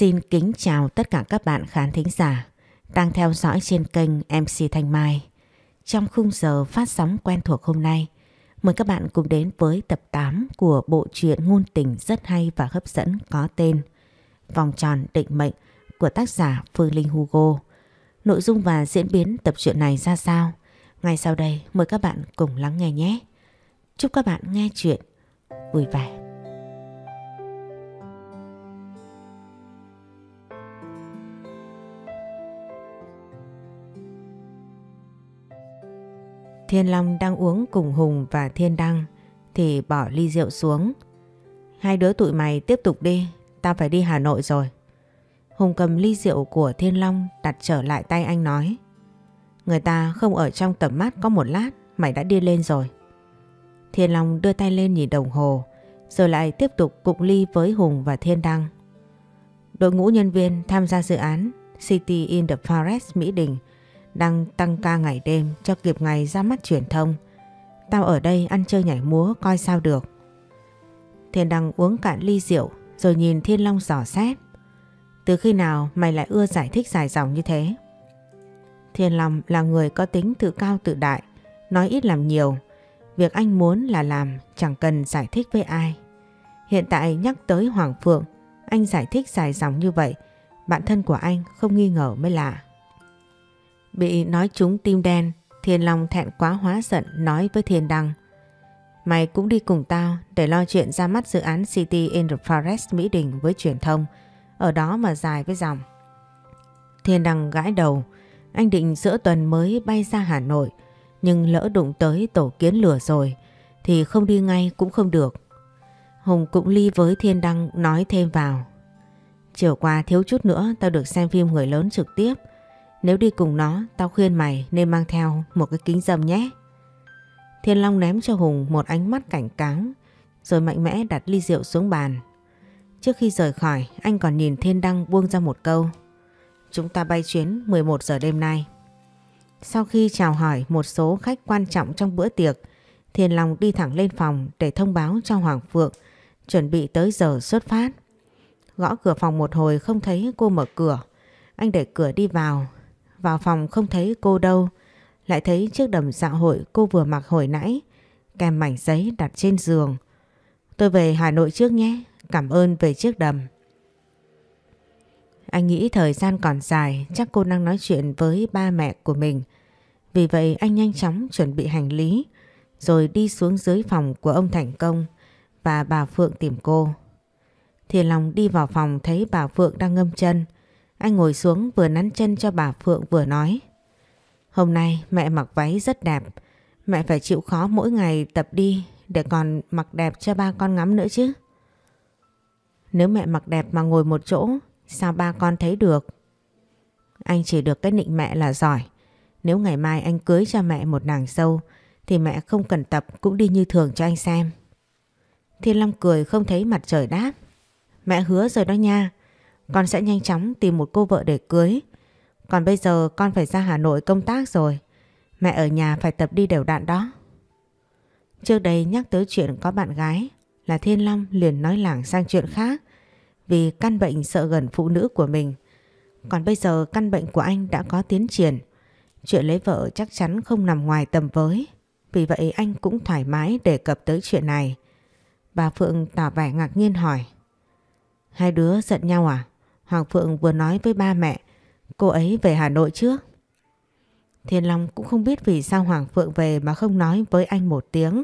Xin kính chào tất cả các bạn khán thính giả đang theo dõi trên kênh MC Thanh Mai. Trong khung giờ phát sóng quen thuộc hôm nay, mời các bạn cùng đến với tập 8 của bộ truyện ngôn tình rất hay và hấp dẫn có tên Vòng tròn định mệnh của tác giả Phương Linh Hugo. Nội dung và diễn biến tập truyện này ra sao? Ngay sau đây mời các bạn cùng lắng nghe nhé. Chúc các bạn nghe chuyện vui vẻ. Thiên Long đang uống cùng Hùng và Thiên Đăng thì bỏ ly rượu xuống. Hai đứa tụi mày tiếp tục đi, tao phải đi Hà Nội rồi. Hùng cầm ly rượu của Thiên Long đặt trở lại tay anh nói. Người ta không ở trong tầm mắt có một lát, mày đã đi lên rồi. Thiên Long đưa tay lên nhìn đồng hồ, rồi lại tiếp tục cụng ly với Hùng và Thiên Đăng. Đội ngũ nhân viên tham gia dự án City in the Forest Mỹ Đình – đang tăng ca ngày đêm cho kịp ngày ra mắt truyền thông. Tao ở đây ăn chơi nhảy múa coi sao được. Thiên Đăng uống cạn ly rượu rồi nhìn Thiên Long giỏ xét. Từ khi nào mày lại ưa giải thích dài dòng như thế? Thiên Long là người có tính tự cao tự đại, nói ít làm nhiều. Việc anh muốn là làm, chẳng cần giải thích với ai. Hiện tại nhắc tới Hoàng Phượng, anh giải thích dài dòng như vậy, bạn thân của anh không nghi ngờ mới lạ. Bị nói trúng tim đen, Thiên Long thẹn quá hóa giận nói với Thiên Đăng. Mày cũng đi cùng tao để lo chuyện ra mắt dự án City in the Forest Mỹ Đình với truyền thông, ở đó mà dài với dòng. Thiên Đăng gãi đầu, anh định giữa tuần mới bay ra Hà Nội, nhưng lỡ đụng tới tổ kiến lửa rồi thì không đi ngay cũng không được. Hùng cũng ly với Thiên Đăng nói thêm vào. Chiều qua thiếu chút nữa tao được xem phim người lớn trực tiếp, nếu đi cùng nó, tao khuyên mày nên mang theo một cái kính dâm nhé. Thiên Long ném cho Hùng một ánh mắt cảnh cáo, rồi mạnh mẽ đặt ly rượu xuống bàn. Trước khi rời khỏi, anh còn nhìn Thiên Đăng buông ra một câu. Chúng ta bay chuyến 11 giờ đêm nay. Sau khi chào hỏi một số khách quan trọng trong bữa tiệc, Thiên Long đi thẳng lên phòng để thông báo cho Hoàng Phượng chuẩn bị tới giờ xuất phát. Gõ cửa phòng một hồi không thấy cô mở cửa. Anh để cửa đi vào vào phòng không thấy cô đâu. Lại thấy chiếc đầm dạ hội cô vừa mặc hồi nãy, kèm mảnh giấy đặt trên giường. Tôi về Hà Nội trước nhé, cảm ơn về chiếc đầm. Anh nghĩ thời gian còn dài, chắc cô đang nói chuyện với ba mẹ của mình. Vì vậy anh nhanh chóng chuẩn bị hành lý, rồi đi xuống dưới phòng của ông Thành Công và bà Phượng tìm cô. Thì lòng đi vào phòng thấy bà Phượng đang ngâm chân, anh ngồi xuống vừa nắn chân cho bà Phượng vừa nói. Hôm nay mẹ mặc váy rất đẹp. Mẹ phải chịu khó mỗi ngày tập đi để còn mặc đẹp cho ba con ngắm nữa chứ. Nếu mẹ mặc đẹp mà ngồi một chỗ, sao ba con thấy được? Anh chỉ được cái nịnh mẹ là giỏi. Nếu ngày mai anh cưới cho mẹ một nàng dâu thì mẹ không cần tập cũng đi như thường cho anh xem. Thiên Long cười không thấy mặt trời đáp. Mẹ hứa rồi đó nha. Con sẽ nhanh chóng tìm một cô vợ để cưới. Còn bây giờ con phải ra Hà Nội công tác rồi. Mẹ ở nhà phải tập đi đều đạn đó. Trước đây nhắc tới chuyện có bạn gái là Thiên Long liền nói lảng sang chuyện khác vì căn bệnh sợ gần phụ nữ của mình. Còn bây giờ căn bệnh của anh đã có tiến triển. Chuyện lấy vợ chắc chắn không nằm ngoài tầm với. Vì vậy anh cũng thoải mái đề cập tới chuyện này. Bà Phượng tỏ vẻ ngạc nhiên hỏi. Hai đứa giận nhau à? Hoàng Phượng vừa nói với ba mẹ cô ấy về Hà Nội trước. Thiên Long cũng không biết vì sao Hoàng Phượng về mà không nói với anh một tiếng.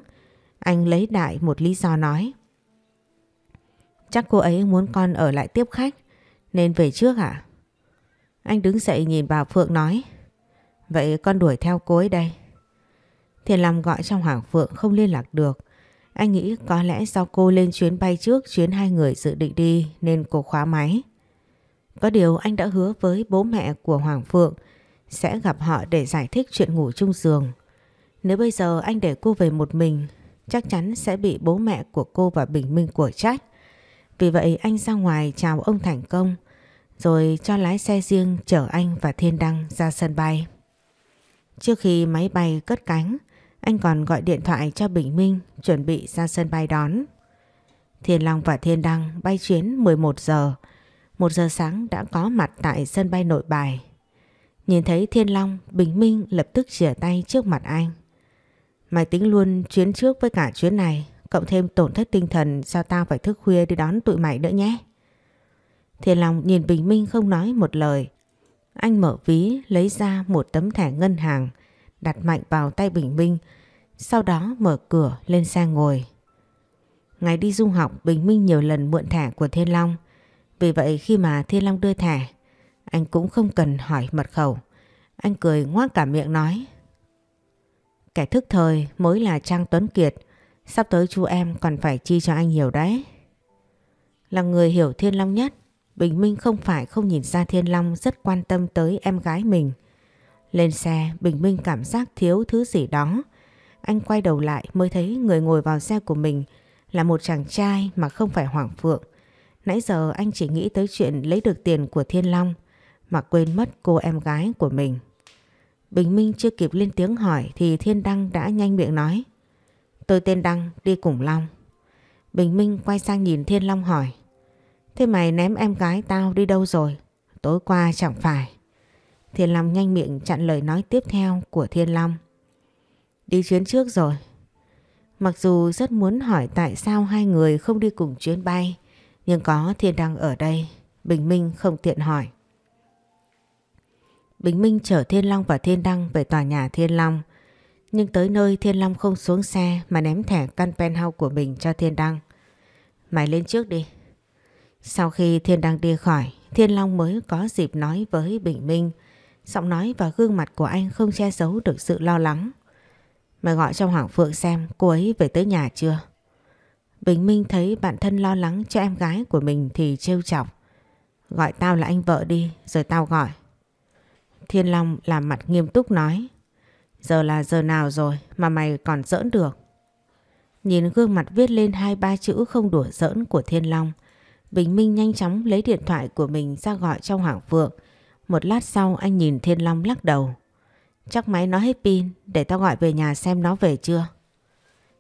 Anh lấy đại một lý do nói. Chắc cô ấy muốn con ở lại tiếp khách nên về trước ạ. À? Anh đứng dậy nhìn vào Phượng nói. Vậy con đuổi theo cô ấy đây. Thiên Long gọi trong Hoàng Phượng không liên lạc được. Anh nghĩ có lẽ do cô lên chuyến bay trước chuyến hai người dự định đi nên cô khóa máy. Có điều anh đã hứa với bố mẹ của Hoàng Phượng sẽ gặp họ để giải thích chuyện ngủ chung giường. Nếu bây giờ anh để cô về một mình, chắc chắn sẽ bị bố mẹ của cô và Bình Minh của trách. Vì vậy anh ra ngoài chào ông Thành Công, rồi cho lái xe riêng chở anh và Thiên Đăng ra sân bay. Trước khi máy bay cất cánh, anh còn gọi điện thoại cho Bình Minh chuẩn bị ra sân bay đón. Thiên Long và Thiên Đăng bay chuyến 11 giờ, một giờ sáng đã có mặt tại sân bay nội bài. Nhìn thấy Thiên Long, Bình Minh lập tức chìa tay trước mặt anh. Mày tính luôn chuyến trước với cả chuyến này, cộng thêm tổn thất tinh thần sao tao phải thức khuya đi đón tụi mày nữa nhé. Thiên Long nhìn Bình Minh không nói một lời. Anh mở ví lấy ra một tấm thẻ ngân hàng, đặt mạnh vào tay Bình Minh, sau đó mở cửa lên xe ngồi. Ngày đi du học Bình Minh nhiều lần mượn thẻ của Thiên Long vì vậy khi mà Thiên Long đưa thẻ, anh cũng không cần hỏi mật khẩu. Anh cười ngoan cả miệng nói. Kẻ thức thời mới là Trang Tuấn Kiệt, sắp tới chú em còn phải chi cho anh nhiều đấy. Là người hiểu Thiên Long nhất, Bình Minh không phải không nhìn ra Thiên Long rất quan tâm tới em gái mình. Lên xe, Bình Minh cảm giác thiếu thứ gì đó. Anh quay đầu lại mới thấy người ngồi vào xe của mình là một chàng trai mà không phải Hoàng Phượng. Nãy giờ anh chỉ nghĩ tới chuyện lấy được tiền của Thiên Long mà quên mất cô em gái của mình. Bình Minh chưa kịp lên tiếng hỏi thì Thiên Đăng đã nhanh miệng nói. Tôi tên Đăng, đi cùng Long. Bình Minh quay sang nhìn Thiên Long hỏi. Thế mày ném em gái tao đi đâu rồi? Tối qua chẳng phải. Thiên Long nhanh miệng chặn lời nói tiếp theo của Thiên Long. Đi chuyến trước rồi. Mặc dù rất muốn hỏi tại sao hai người không đi cùng chuyến bay, nhưng có Thiên Đăng ở đây, Bình Minh không tiện hỏi. Bình Minh chở Thiên Long và Thiên Đăng về tòa nhà Thiên Long. Nhưng tới nơi Thiên Long không xuống xe mà ném thẻ căn penthouse của mình cho Thiên Đăng. Mày lên trước đi. Sau khi Thiên Đăng đi khỏi, Thiên Long mới có dịp nói với Bình Minh. Giọng nói và gương mặt của anh không che giấu được sự lo lắng. Mày gọi cho Hoàng Phượng xem cô ấy về tới nhà chưa? Bình Minh thấy bạn thân lo lắng cho em gái của mình thì trêu chọc. Gọi tao là anh vợ đi, rồi tao gọi. Thiên Long làm mặt nghiêm túc nói. Giờ là giờ nào rồi mà mày còn giỡn được? Nhìn gương mặt viết lên hai ba chữ không đùa giỡn của Thiên Long, Bình Minh nhanh chóng lấy điện thoại của mình ra gọi cho Hoàng Phượng. Một lát sau anh nhìn Thiên Long lắc đầu. Chắc máy nó hết pin để tao gọi về nhà xem nó về chưa.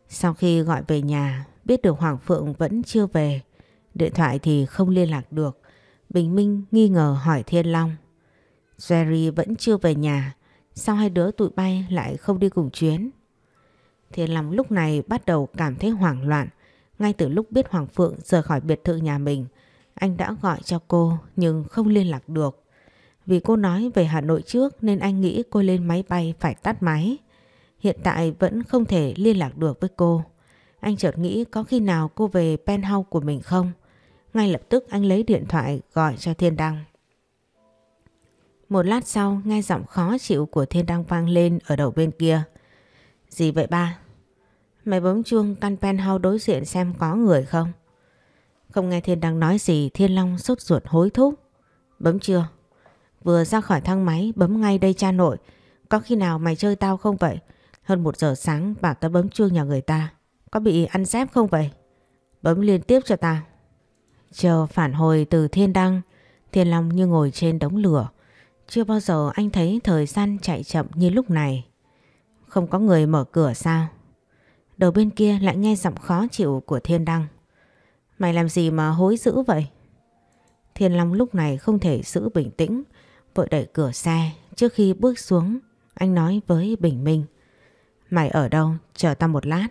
Sau khi gọi về nhà, Biết được Hoàng Phượng vẫn chưa về, điện thoại thì không liên lạc được. Bình Minh nghi ngờ hỏi Thiên Long. Jerry vẫn chưa về nhà, sao hai đứa tụi bay lại không đi cùng chuyến? Thiên Long lúc này bắt đầu cảm thấy hoảng loạn. Ngay từ lúc biết Hoàng Phượng rời khỏi biệt thự nhà mình, anh đã gọi cho cô nhưng không liên lạc được. Vì cô nói về Hà Nội trước nên anh nghĩ cô lên máy bay phải tắt máy. Hiện tại vẫn không thể liên lạc được với cô. Anh chợt nghĩ có khi nào cô về penthouse của mình không? Ngay lập tức anh lấy điện thoại gọi cho Thiên Đăng. Một lát sau nghe giọng khó chịu của Thiên Đăng vang lên ở đầu bên kia. Gì vậy ba? Mày bấm chuông căn penthouse đối diện xem có người không? Không nghe Thiên Đăng nói gì Thiên Long sốt ruột hối thúc. Bấm chưa? Vừa ra khỏi thang máy bấm ngay đây cha nội. Có khi nào mày chơi tao không vậy? Hơn một giờ sáng bảo tao bấm chuông nhà người ta. Có bị ăn dép không vậy? Bấm liên tiếp cho ta. Chờ phản hồi từ thiên đăng, thiên long như ngồi trên đống lửa. Chưa bao giờ anh thấy thời gian chạy chậm như lúc này. Không có người mở cửa sao? Đầu bên kia lại nghe giọng khó chịu của thiên đăng. Mày làm gì mà hối dữ vậy? Thiên Long lúc này không thể giữ bình tĩnh, vội đẩy cửa xe. Trước khi bước xuống, anh nói với Bình Minh. Mày ở đâu? Chờ ta một lát.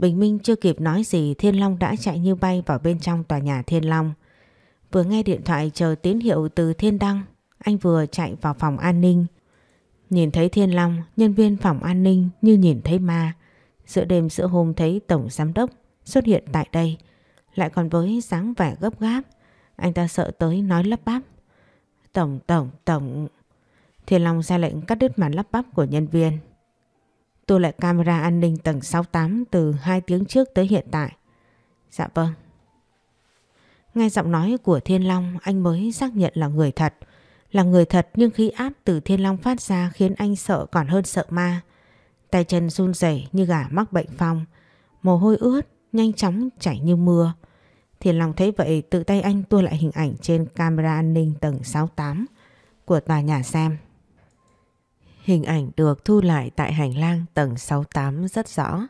Bình Minh chưa kịp nói gì Thiên Long đã chạy như bay vào bên trong tòa nhà Thiên Long. Vừa nghe điện thoại chờ tín hiệu từ Thiên Đăng, anh vừa chạy vào phòng an ninh. Nhìn thấy Thiên Long, nhân viên phòng an ninh như nhìn thấy ma. Giữa đêm giữa hôm thấy Tổng Giám Đốc xuất hiện tại đây, lại còn với dáng vẻ gấp gáp. Anh ta sợ tới nói lắp bắp. Tổng, tổng, tổng... Thiên Long ra lệnh cắt đứt màn lắp bắp của nhân viên Tôi lại camera an ninh tầng 68 từ 2 tiếng trước tới hiện tại. Dạ vâng. Nghe giọng nói của Thiên Long anh mới xác nhận là người thật. Là người thật nhưng khí áp từ Thiên Long phát ra khiến anh sợ còn hơn sợ ma. Tay chân run rẩy như gà mắc bệnh phong. Mồ hôi ướt, nhanh chóng chảy như mưa. Thiên Long thấy vậy tự tay anh tua lại hình ảnh trên camera an ninh tầng 68 của tòa nhà xem. Hình ảnh được thu lại tại hành lang tầng 68 rất rõ.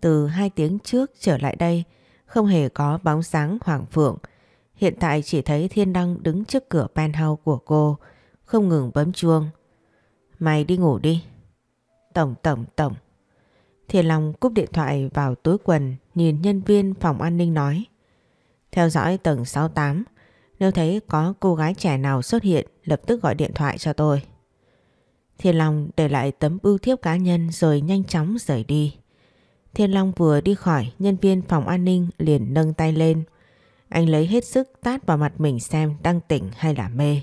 Từ hai tiếng trước trở lại đây, không hề có bóng dáng Hoàng Phượng. Hiện tại chỉ thấy Thiên Đăng đứng trước cửa penthouse của cô, không ngừng bấm chuông. Mày đi ngủ đi. Tổng tổng tổng. Thiên Long cúp điện thoại vào túi quần nhìn nhân viên phòng an ninh nói. Theo dõi tầng 68, nếu thấy có cô gái trẻ nào xuất hiện lập tức gọi điện thoại cho tôi. Thiên Long để lại tấm bưu thiếp cá nhân rồi nhanh chóng rời đi. Thiên Long vừa đi khỏi, nhân viên phòng an ninh liền nâng tay lên. Anh lấy hết sức tát vào mặt mình xem đang tỉnh hay là mê.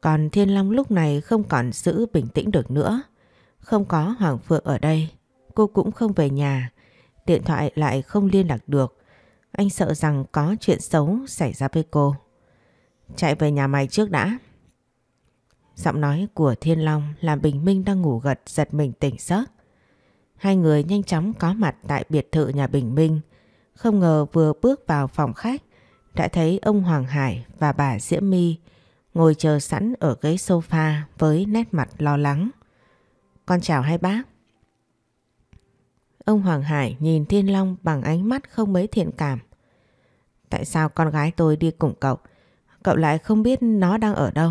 Còn Thiên Long lúc này không còn giữ bình tĩnh được nữa. Không có Hoàng Phượng ở đây, cô cũng không về nhà. Điện thoại lại không liên lạc được. Anh sợ rằng có chuyện xấu xảy ra với cô. Chạy về nhà mày trước đã. Giọng nói của Thiên Long làm Bình Minh đang ngủ gật giật mình tỉnh giấc. Hai người nhanh chóng có mặt tại biệt thự nhà Bình Minh. Không ngờ vừa bước vào phòng khách đã thấy ông Hoàng Hải và bà Diễm My ngồi chờ sẵn ở ghế sofa với nét mặt lo lắng. Con chào hai bác. Ông Hoàng Hải nhìn Thiên Long bằng ánh mắt không mấy thiện cảm. Tại sao con gái tôi đi cùng cậu, cậu lại không biết nó đang ở đâu?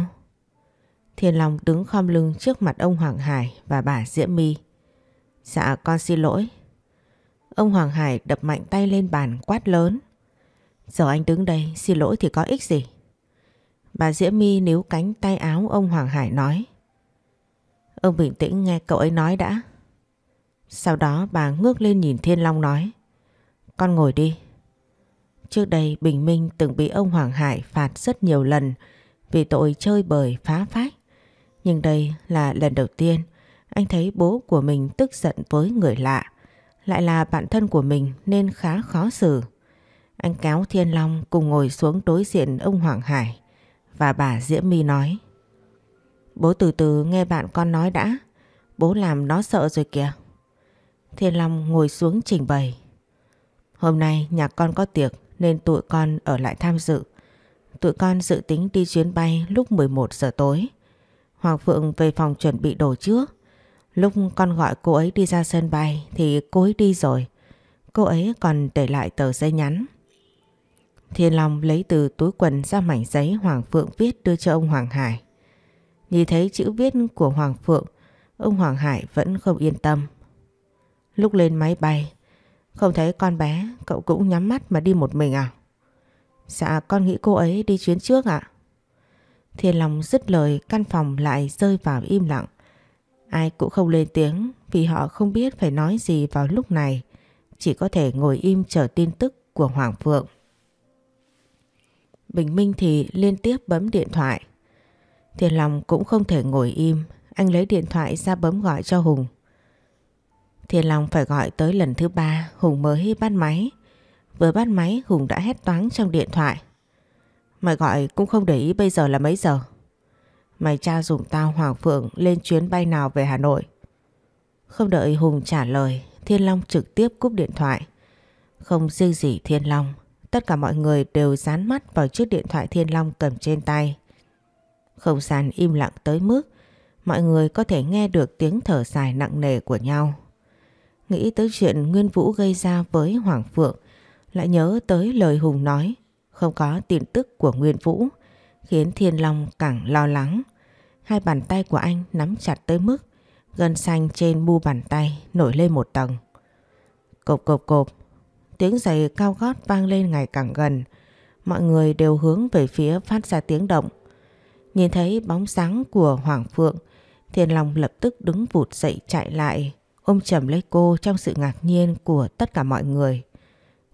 Thiên Long đứng khom lưng trước mặt ông Hoàng Hải và bà Diễm My. Dạ con xin lỗi. Ông Hoàng Hải đập mạnh tay lên bàn quát lớn. Giờ anh đứng đây xin lỗi thì có ích gì? Bà Diễm My níu cánh tay áo ông Hoàng Hải nói. Ông bình tĩnh nghe cậu ấy nói đã. Sau đó bà ngước lên nhìn Thiên Long nói. Con ngồi đi. Trước đây Bình Minh từng bị ông Hoàng Hải phạt rất nhiều lần vì tội chơi bời phá phách. Nhưng đây là lần đầu tiên anh thấy bố của mình tức giận với người lạ. Lại là bạn thân của mình nên khá khó xử. Anh kéo Thiên Long cùng ngồi xuống đối diện ông Hoàng Hải và bà Diễm My nói. Bố từ từ nghe bạn con nói đã, bố làm nó sợ rồi kìa. Thiên Long ngồi xuống trình bày. Hôm nay nhà con có tiệc nên tụi con ở lại tham dự. Tụi con dự tính đi chuyến bay lúc 11 giờ tối. Hoàng Phượng về phòng chuẩn bị đồ trước. Lúc con gọi cô ấy đi ra sân bay thì cô ấy đi rồi. Cô ấy còn để lại tờ giấy nhắn. Thiên Long lấy từ túi quần ra mảnh giấy Hoàng Phượng viết đưa cho ông Hoàng Hải. Nhìn thấy chữ viết của Hoàng Phượng, ông Hoàng Hải vẫn không yên tâm. Lúc lên máy bay, không thấy con bé, cậu cũng nhắm mắt mà đi một mình à? Dạ con nghĩ cô ấy đi chuyến trước ạ. À? Thiên Long dứt lời căn phòng lại rơi vào im lặng. Ai cũng không lên tiếng vì họ không biết phải nói gì vào lúc này. Chỉ có thể ngồi im chờ tin tức của Hoàng Phượng. Bình Minh thì liên tiếp bấm điện thoại. Thiên Long cũng không thể ngồi im. Anh lấy điện thoại ra bấm gọi cho Hùng. Thiên Long phải gọi tới lần thứ ba Hùng mới bắt máy. Vừa bắt máy Hùng đã hét toáng trong điện thoại. Mày gọi cũng không để ý bây giờ là mấy giờ. Mày tra dùng tao Hoàng Phượng lên chuyến bay nào về Hà Nội. Không đợi Hùng trả lời, Thiên Long trực tiếp cúp điện thoại. Không riêng gì Thiên Long, tất cả mọi người đều dán mắt vào chiếc điện thoại Thiên Long cầm trên tay. Không gian im lặng tới mức mọi người có thể nghe được tiếng thở dài nặng nề của nhau. Nghĩ tới chuyện Nguyên Vũ gây ra với Hoàng Phượng, lại nhớ tới lời Hùng nói không có tin tức của Nguyên Vũ khiến Thiên Long càng lo lắng. Hai bàn tay của anh nắm chặt tới mức gân xanh trên mu bàn tay nổi lên một tầng. Cộp cộp cộp, tiếng giày cao gót vang lên ngày càng gần. Mọi người đều hướng về phía phát ra tiếng động. Nhìn thấy bóng sáng của Hoàng Phượng, Thiên Long lập tức đứng vụt dậy chạy lại, ôm chầm lấy cô trong sự ngạc nhiên của tất cả mọi người.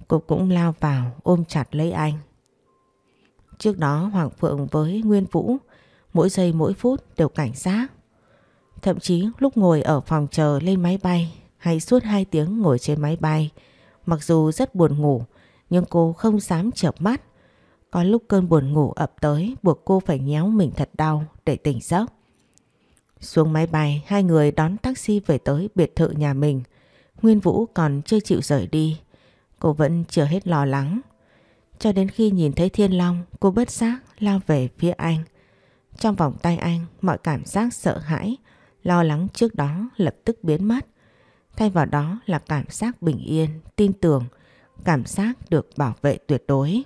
Cô cũng lao vào ôm chặt lấy anh. Trước đó Hoàng Phượng với Nguyên Vũ mỗi giây mỗi phút đều cảnh giác. Thậm chí lúc ngồi ở phòng chờ lên máy bay hay suốt 2 tiếng ngồi trên máy bay, mặc dù rất buồn ngủ nhưng cô không dám chợp mắt. Có lúc cơn buồn ngủ ập tới buộc cô phải nhéo mình thật đau để tỉnh giấc. Xuống máy bay, hai người đón taxi về tới biệt thự nhà mình. Nguyên Vũ còn chưa chịu rời đi. Cô vẫn chưa hết lo lắng. Cho đến khi nhìn thấy Thiên Long, cô bất giác lao về phía anh. Trong vòng tay anh, mọi cảm giác sợ hãi, lo lắng trước đó lập tức biến mất. Thay vào đó là cảm giác bình yên, tin tưởng, cảm giác được bảo vệ tuyệt đối.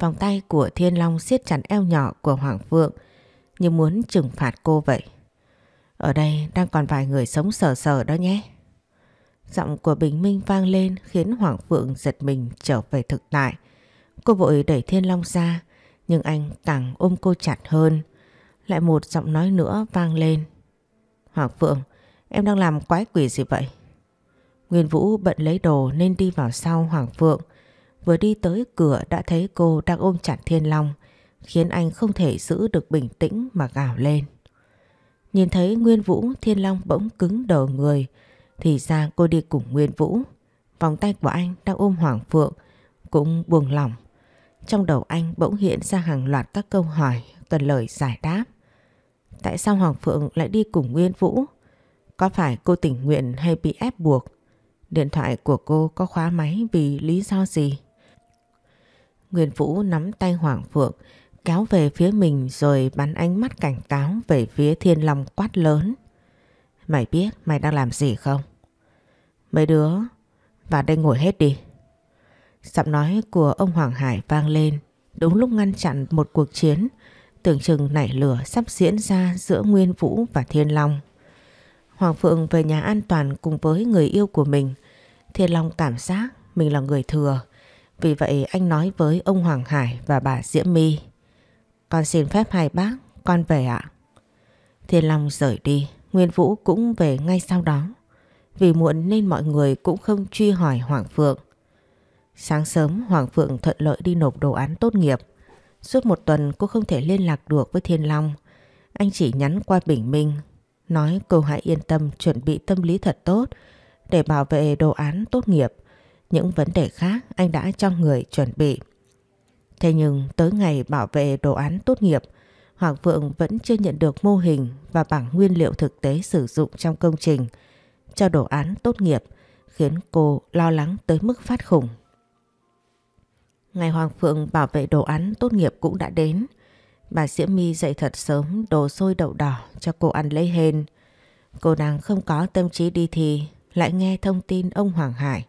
Vòng tay của Thiên Long siết chặt eo nhỏ của Hoàng Phượng như muốn trừng phạt cô vậy. Ở đây đang còn vài người sống sờ sờ đó nhé. Giọng của Bình Minh vang lên khiến Hoàng Phượng giật mình trở về thực tại. Cô vội đẩy Thiên Long ra, nhưng anh càng ôm cô chặt hơn. Lại một giọng nói nữa vang lên. Hoàng Phượng, em đang làm quái quỷ gì vậy? Nguyên Vũ bận lấy đồ nên đi vào sau Hoàng Phượng. Vừa đi tới cửa đã thấy cô đang ôm chặt Thiên Long, khiến anh không thể giữ được bình tĩnh mà gào lên. Nhìn thấy Nguyên Vũ, Thiên Long bỗng cứng đầu người, thì ra cô đi cùng Nguyên Vũ. Vòng tay của anh đang ôm Hoàng Phượng cũng buông lỏng. Trong đầu anh bỗng hiện ra hàng loạt các câu hỏi cần lời giải đáp. Tại sao Hoàng Phượng lại đi cùng Nguyên Vũ? Có phải cô tình nguyện hay bị ép buộc? Điện thoại của cô có khóa máy vì lý do gì? Nguyên Vũ nắm tay Hoàng Phượng kéo về phía mình rồi bắn ánh mắt cảnh cáo về phía Thiên Long quát lớn. Mày biết mày đang làm gì không? Mấy đứa và đây ngồi hết đi. Giọng nói của ông Hoàng Hải vang lên đúng lúc ngăn chặn một cuộc chiến tưởng chừng nảy lửa sắp diễn ra giữa Nguyên Vũ và Thiên Long. Hoàng Phượng về nhà an toàn cùng với người yêu của mình. Thiên Long cảm giác mình là người thừa. Vì vậy anh nói với ông Hoàng Hải và bà Diễm My. Con xin phép hai bác, con về ạ. Thiên Long rời đi. Nguyên Vũ cũng về ngay sau đó. Vì muộn nên mọi người cũng không truy hỏi Hoàng Phượng. Sáng sớm Hoàng Phượng thuận lợi đi nộp đồ án tốt nghiệp. Suốt một tuần cô không thể liên lạc được với Thiên Long. Anh chỉ nhắn qua Bình Minh, nói cô hãy yên tâm chuẩn bị tâm lý thật tốt để bảo vệ đồ án tốt nghiệp. Những vấn đề khác anh đã cho người chuẩn bị. Thế nhưng tới ngày bảo vệ đồ án tốt nghiệp, Hoàng Phượng vẫn chưa nhận được mô hình và bảng nguyên liệu thực tế sử dụng trong công trình cho đồ án tốt nghiệp khiến cô lo lắng tới mức phát khủng. Ngày Hoàng Phượng bảo vệ đồ án tốt nghiệp cũng đã đến. Bà Diễm My dậy thật sớm đồ sôi đậu đỏ cho cô ăn lấy hên. Cô nàng không có tâm trí đi thì lại nghe thông tin ông Hoàng Hải.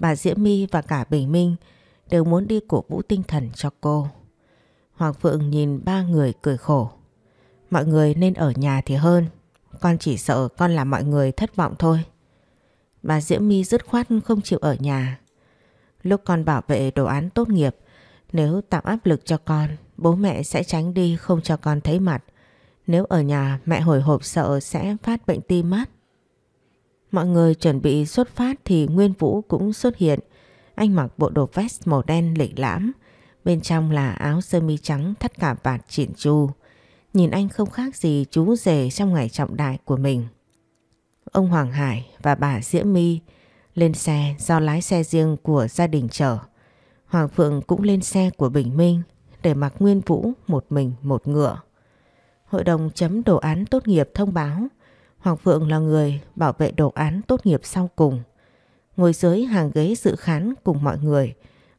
Bà Diễm My và cả Bình Minh đều muốn đi cổ vũ tinh thần cho cô. Hoàng Phượng nhìn ba người cười khổ. Mọi người nên ở nhà thì hơn. Con chỉ sợ con làm mọi người thất vọng thôi. Bà Diễm My dứt khoát không chịu ở nhà. Lúc con bảo vệ đồ án tốt nghiệp, nếu tạo áp lực cho con, bố mẹ sẽ tránh đi không cho con thấy mặt. Nếu ở nhà mẹ hồi hộp sợ sẽ phát bệnh tim mắt. Mọi người chuẩn bị xuất phát thì Nguyên Vũ cũng xuất hiện. Anh mặc bộ đồ vest màu đen lịch lãm, Bên trong là áo sơ mi trắng thắt cả vạt chỉn chu. Nhìn anh không khác gì chú rể trong ngày trọng đại của mình. Ông Hoàng Hải và bà Diễm My lên xe do lái xe riêng của gia đình chở. Hoàng Phượng cũng lên xe của Bình Minh để mặc Nguyên Vũ một mình một ngựa. Hội đồng chấm đồ án tốt nghiệp thông báo Hoàng Phượng là người bảo vệ đồ án tốt nghiệp sau cùng. Ngồi dưới hàng ghế dự khán cùng mọi người,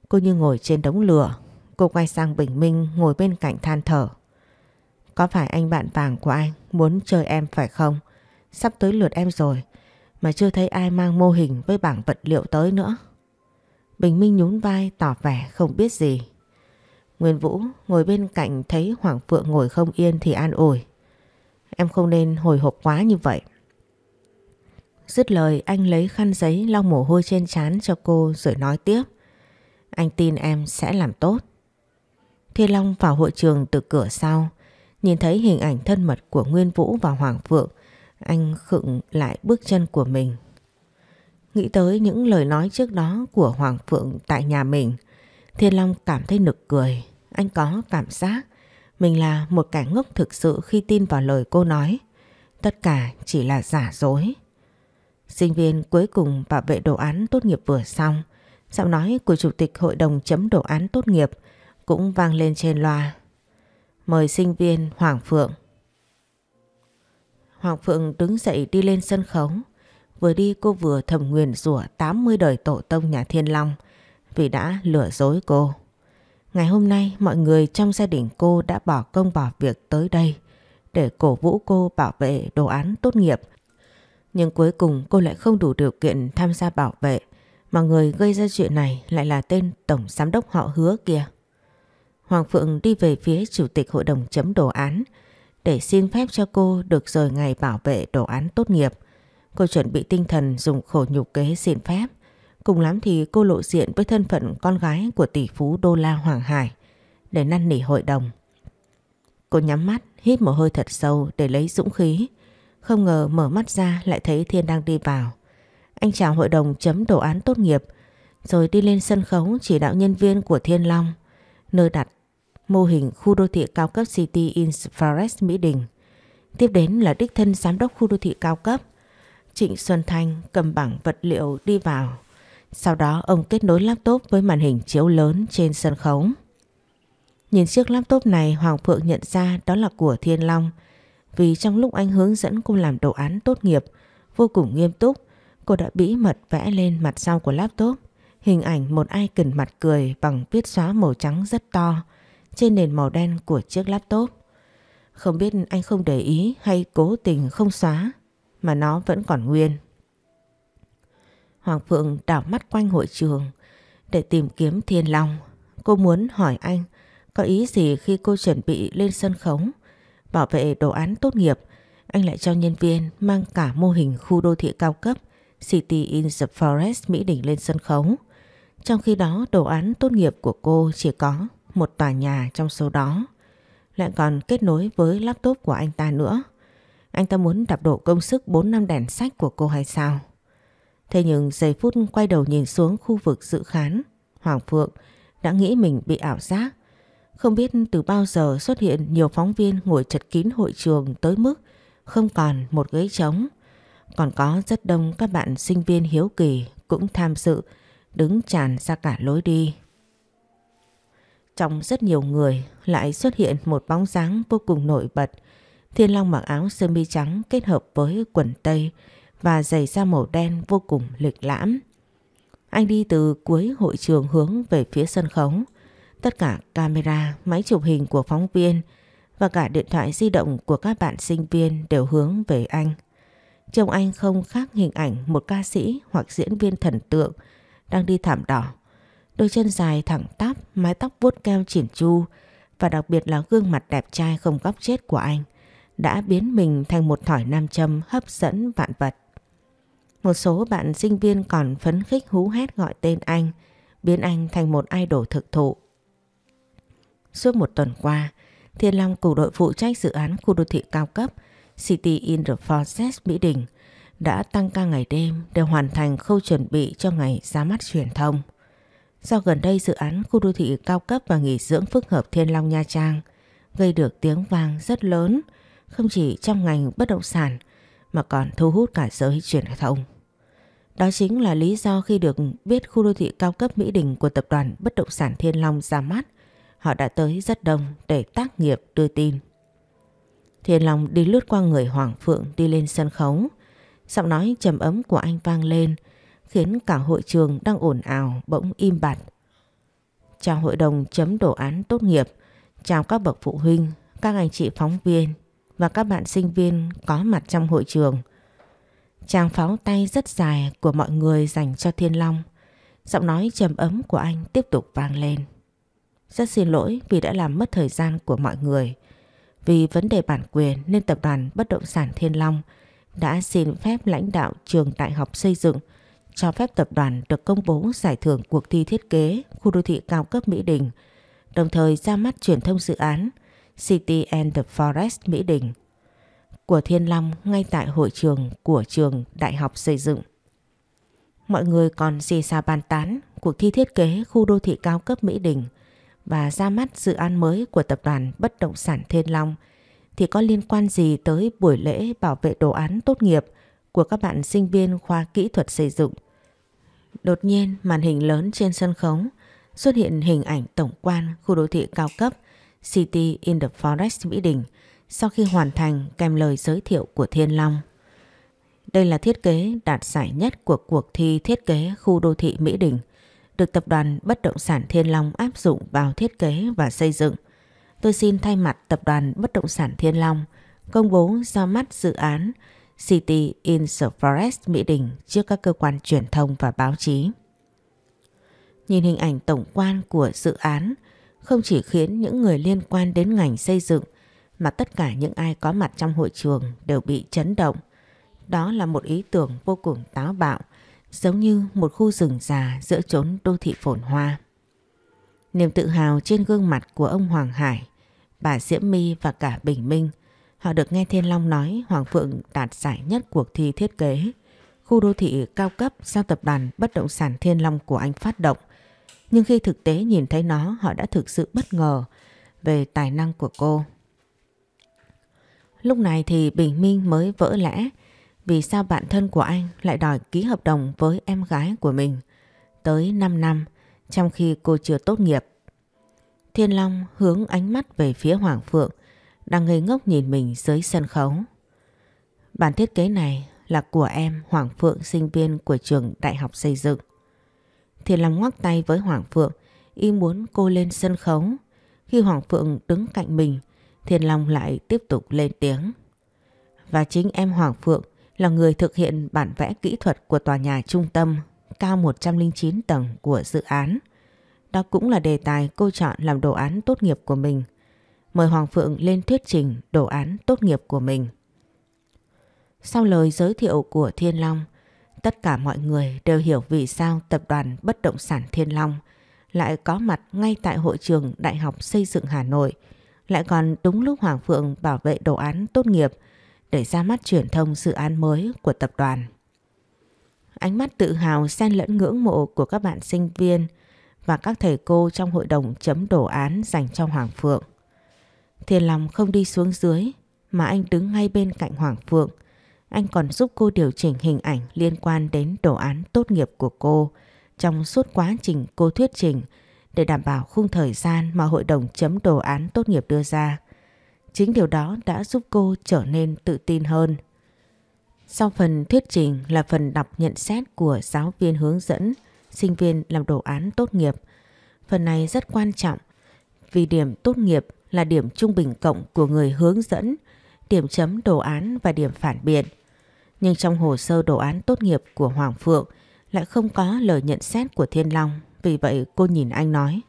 cô như ngồi trên đống lửa Cô quay sang Bình Minh ngồi bên cạnh than thở. Có phải anh bạn vàng của anh muốn chơi em phải không? Sắp tới lượt em rồi mà chưa thấy ai mang mô hình với bảng vật liệu tới nữa. Bình Minh nhún vai tỏ vẻ không biết gì. Nguyên Vũ ngồi bên cạnh thấy Hoàng Phượng ngồi không yên thì an ủi. Em không nên hồi hộp quá như vậy. Dứt lời anh lấy khăn giấy lau mồ hôi trên trán cho cô rồi nói tiếp. Anh tin em sẽ làm tốt. Thiên Long vào hội trường từ cửa sau, nhìn thấy hình ảnh thân mật của Nguyên Vũ và Hoàng Phượng, anh khựng lại bước chân của mình. Nghĩ tới những lời nói trước đó của Hoàng Phượng tại nhà mình, Thiên Long cảm thấy nực cười, anh có cảm giác mình là một kẻ ngốc thực sự khi tin vào lời cô nói. Tất cả chỉ là giả dối. Sinh viên cuối cùng bảo vệ đồ án tốt nghiệp vừa xong. Giọng nói của Chủ tịch Hội đồng chấm đồ án tốt nghiệp cũng vang lên trên loa. Mời sinh viên Hoàng Phượng. Hoàng Phượng đứng dậy đi lên sân khấu. Vừa đi cô vừa thầm nguyền rủa 80 đời tổ tông nhà Thiên Long vì đã lừa dối cô. Ngày hôm nay mọi người trong gia đình cô đã bỏ công bỏ việc tới đây để cổ vũ cô bảo vệ đồ án tốt nghiệp. Nhưng cuối cùng cô lại không đủ điều kiện tham gia bảo vệ mà người gây ra chuyện này lại là tên tổng giám đốc họ hứa kia. Hoàng Phượng đi về phía Chủ tịch Hội đồng chấm đồ án để xin phép cho cô được rời ngày bảo vệ đồ án tốt nghiệp. Cô chuẩn bị tinh thần dùng khổ nhục kế xin phép. Cùng lắm thì cô lộ diện với thân phận con gái của tỷ phú đô la Hoàng Hải để năn nỉ hội đồng. Cô nhắm mắt, hít một hơi thật sâu để lấy dũng khí. Không ngờ mở mắt ra lại thấy Thiên đang đi vào. Anh chào hội đồng chấm đồ án tốt nghiệp rồi đi lên sân khấu chỉ đạo nhân viên của Thiên Long nơi đặt mô hình khu đô thị cao cấp City in Forest Mỹ Đình. Tiếp đến là đích thân giám đốc khu đô thị cao cấp. Trịnh Xuân Thanh cầm bảng vật liệu đi vào. Sau đó ông kết nối laptop với màn hình chiếu lớn trên sân khấu. Nhìn chiếc laptop này Hoàng Phượng nhận ra đó là của Thiên Long. Vì trong lúc anh hướng dẫn cô làm đồ án tốt nghiệp, vô cùng nghiêm túc, cô đã bí mật vẽ lên mặt sau của laptop. Hình ảnh một ai cần mặt cười bằng viết xóa màu trắng rất to trên nền màu đen của chiếc laptop. Không biết anh không để ý hay cố tình không xóa mà nó vẫn còn nguyên. Hoàng Phượng đảo mắt quanh hội trường để tìm kiếm Thiên Long. Cô muốn hỏi anh có ý gì khi cô chuẩn bị lên sân khấu bảo vệ đồ án tốt nghiệp anh lại cho nhân viên mang cả mô hình khu đô thị cao cấp City in the Forest Mỹ Đình lên sân khấu. Trong khi đó đồ án tốt nghiệp của cô chỉ có một tòa nhà trong số đó. Lại còn kết nối với laptop của anh ta nữa. Anh ta muốn đạp đổ công sức 4 năm đèn sách của cô hay sao? Thế nhưng giây phút quay đầu nhìn xuống khu vực dự khán, Hoàng Phượng đã nghĩ mình bị ảo giác. Không biết từ bao giờ xuất hiện nhiều phóng viên ngồi chật kín hội trường tới mức không còn một ghế trống. Còn có rất đông các bạn sinh viên hiếu kỳ cũng tham dự, đứng tràn ra cả lối đi. Trong rất nhiều người lại xuất hiện một bóng dáng vô cùng nổi bật. Thiên Long mặc áo sơ mi trắng kết hợp với quần tây và giày da màu đen vô cùng lịch lãm. Anh đi từ cuối hội trường hướng về phía sân khấu. Tất cả camera, máy chụp hình của phóng viên và cả điện thoại di động của các bạn sinh viên đều hướng về anh. Trông anh không khác hình ảnh một ca sĩ hoặc diễn viên thần tượng đang đi thảm đỏ đôi chân dài thẳng tắp, mái tóc vuốt keo chỉn chu và đặc biệt là gương mặt đẹp trai không góc chết của anh đã biến mình thành một thỏi nam châm hấp dẫn vạn vật. Một số bạn sinh viên còn phấn khích hú hét gọi tên anh, biến anh thành một idol thực thụ. Suốt một tuần qua, Thiên Long cùng đội phụ trách dự án khu đô thị cao cấp City in the Forest Mỹ Đình đã tăng ca ngày đêm để hoàn thành khâu chuẩn bị cho ngày ra mắt truyền thông. Do gần đây dự án khu đô thị cao cấp và nghỉ dưỡng phức hợp Thiên Long Nha Trang gây được tiếng vang rất lớn không chỉ trong ngành bất động sản mà còn thu hút cả giới truyền thông. Đó chính là lý do khi được biết khu đô thị cao cấp Mỹ Đình của tập đoàn bất động sản Thiên Long ra mắt, họ đã tới rất đông để tác nghiệp đưa tin. Thiên Long đi lướt qua người Hoàng Phượng đi lên sân khấu. Giọng nói trầm ấm của anh vang lên khiến cả hội trường đang ồn ào bỗng im bặt. Chào hội đồng chấm đồ án tốt nghiệp, chào các bậc phụ huynh, các anh chị phóng viên và các bạn sinh viên có mặt trong hội trường. Chàng pháo tay rất dài của mọi người dành cho Thiên Long. Giọng nói trầm ấm của anh tiếp tục vang lên. Rất xin lỗi vì đã làm mất thời gian của mọi người. Vì vấn đề bản quyền nên tập đoàn bất động sản Thiên Long đã xin phép lãnh đạo trường đại học xây dựng cho phép tập đoàn được công bố giải thưởng cuộc thi thiết kế khu đô thị cao cấp Mỹ Đình, đồng thời ra mắt truyền thông dự án City and the Forest Mỹ Đình của Thiên Long ngay tại hội trường của trường Đại học Xây dựng. Mọi người còn gì xa bàn tán cuộc thi thiết kế khu đô thị cao cấp Mỹ Đình và ra mắt dự án mới của tập đoàn bất động sản Thiên Long thì có liên quan gì tới buổi lễ bảo vệ đồ án tốt nghiệp của các bạn sinh viên khoa kỹ thuật xây dựng Đột nhiên màn hình lớn trên sân khấu xuất hiện hình ảnh tổng quan khu đô thị cao cấp City in the Forest Mỹ Đình sau khi hoàn thành kèm lời giới thiệu của Thiên Long. Đây là thiết kế đạt giải nhất của cuộc thi thiết kế khu đô thị Mỹ Đình được tập đoàn bất động sản Thiên Long áp dụng vào thiết kế và xây dựng. Tôi xin thay mặt tập đoàn bất động sản Thiên Long công bố ra mắt dự án City in the Forest Mỹ Đình trước các cơ quan truyền thông và báo chí. Nhìn hình ảnh tổng quan của dự án không chỉ khiến những người liên quan đến ngành xây dựng mà tất cả những ai có mặt trong hội trường đều bị chấn động. Đó là một ý tưởng vô cùng táo bạo, giống như một khu rừng già giữa chốn đô thị phồn hoa. Niềm tự hào trên gương mặt của ông Hoàng Hải, bà Diễm My và cả Bình Minh Họ được nghe Thiên Long nói Hoàng Phượng đạt giải nhất cuộc thi thiết kế khu đô thị cao cấp do tập đoàn bất động sản Thiên Long của anh phát động. Nhưng khi thực tế nhìn thấy nó họ đã thực sự bất ngờ về tài năng của cô. Lúc này thì Bình Minh mới vỡ lẽ vì sao bạn thân của anh lại đòi ký hợp đồng với em gái của mình tới 5 năm trong khi cô chưa tốt nghiệp. Thiên Long hướng ánh mắt về phía Hoàng Phượng đang ngây ngốc nhìn mình dưới sân khấu. Bản thiết kế này là của em Hoàng Phượng sinh viên của trường Đại học Xây dựng. Thiền làm ngoắc tay với Hoàng Phượng y muốn cô lên sân khấu. Khi Hoàng Phượng đứng cạnh mình, Thiền Long lại tiếp tục lên tiếng. Và chính em Hoàng Phượng là người thực hiện bản vẽ kỹ thuật của tòa nhà trung tâm cao 109 tầng của dự án. Đó cũng là đề tài cô chọn làm đồ án tốt nghiệp của mình mời Hoàng Phượng lên thuyết trình đồ án tốt nghiệp của mình. Sau lời giới thiệu của Thiên Long, tất cả mọi người đều hiểu vì sao tập đoàn bất động sản Thiên Long lại có mặt ngay tại hội trường Đại học Xây dựng Hà Nội, lại còn đúng lúc Hoàng Phượng bảo vệ đồ án tốt nghiệp để ra mắt truyền thông dự án mới của tập đoàn. Ánh mắt tự hào xen lẫn ngưỡng mộ của các bạn sinh viên và các thầy cô trong hội đồng chấm đồ án dành cho Hoàng Phượng. Thiên Long không đi xuống dưới mà anh đứng ngay bên cạnh Hoàng Phượng. Anh còn giúp cô điều chỉnh hình ảnh liên quan đến đồ án tốt nghiệp của cô trong suốt quá trình cô thuyết trình để đảm bảo khung thời gian mà hội đồng chấm đồ án tốt nghiệp đưa ra. Chính điều đó đã giúp cô trở nên tự tin hơn. Sau phần thuyết trình là phần đọc nhận xét của giáo viên hướng dẫn sinh viên làm đồ án tốt nghiệp. Phần này rất quan trọng vì điểm tốt nghiệp là điểm trung bình cộng của người hướng dẫn, điểm chấm đồ án và điểm phản biện. Nhưng trong hồ sơ đồ án tốt nghiệp của Hoàng Phượng lại không có lời nhận xét của Thiên Long, vì vậy cô nhìn anh nói.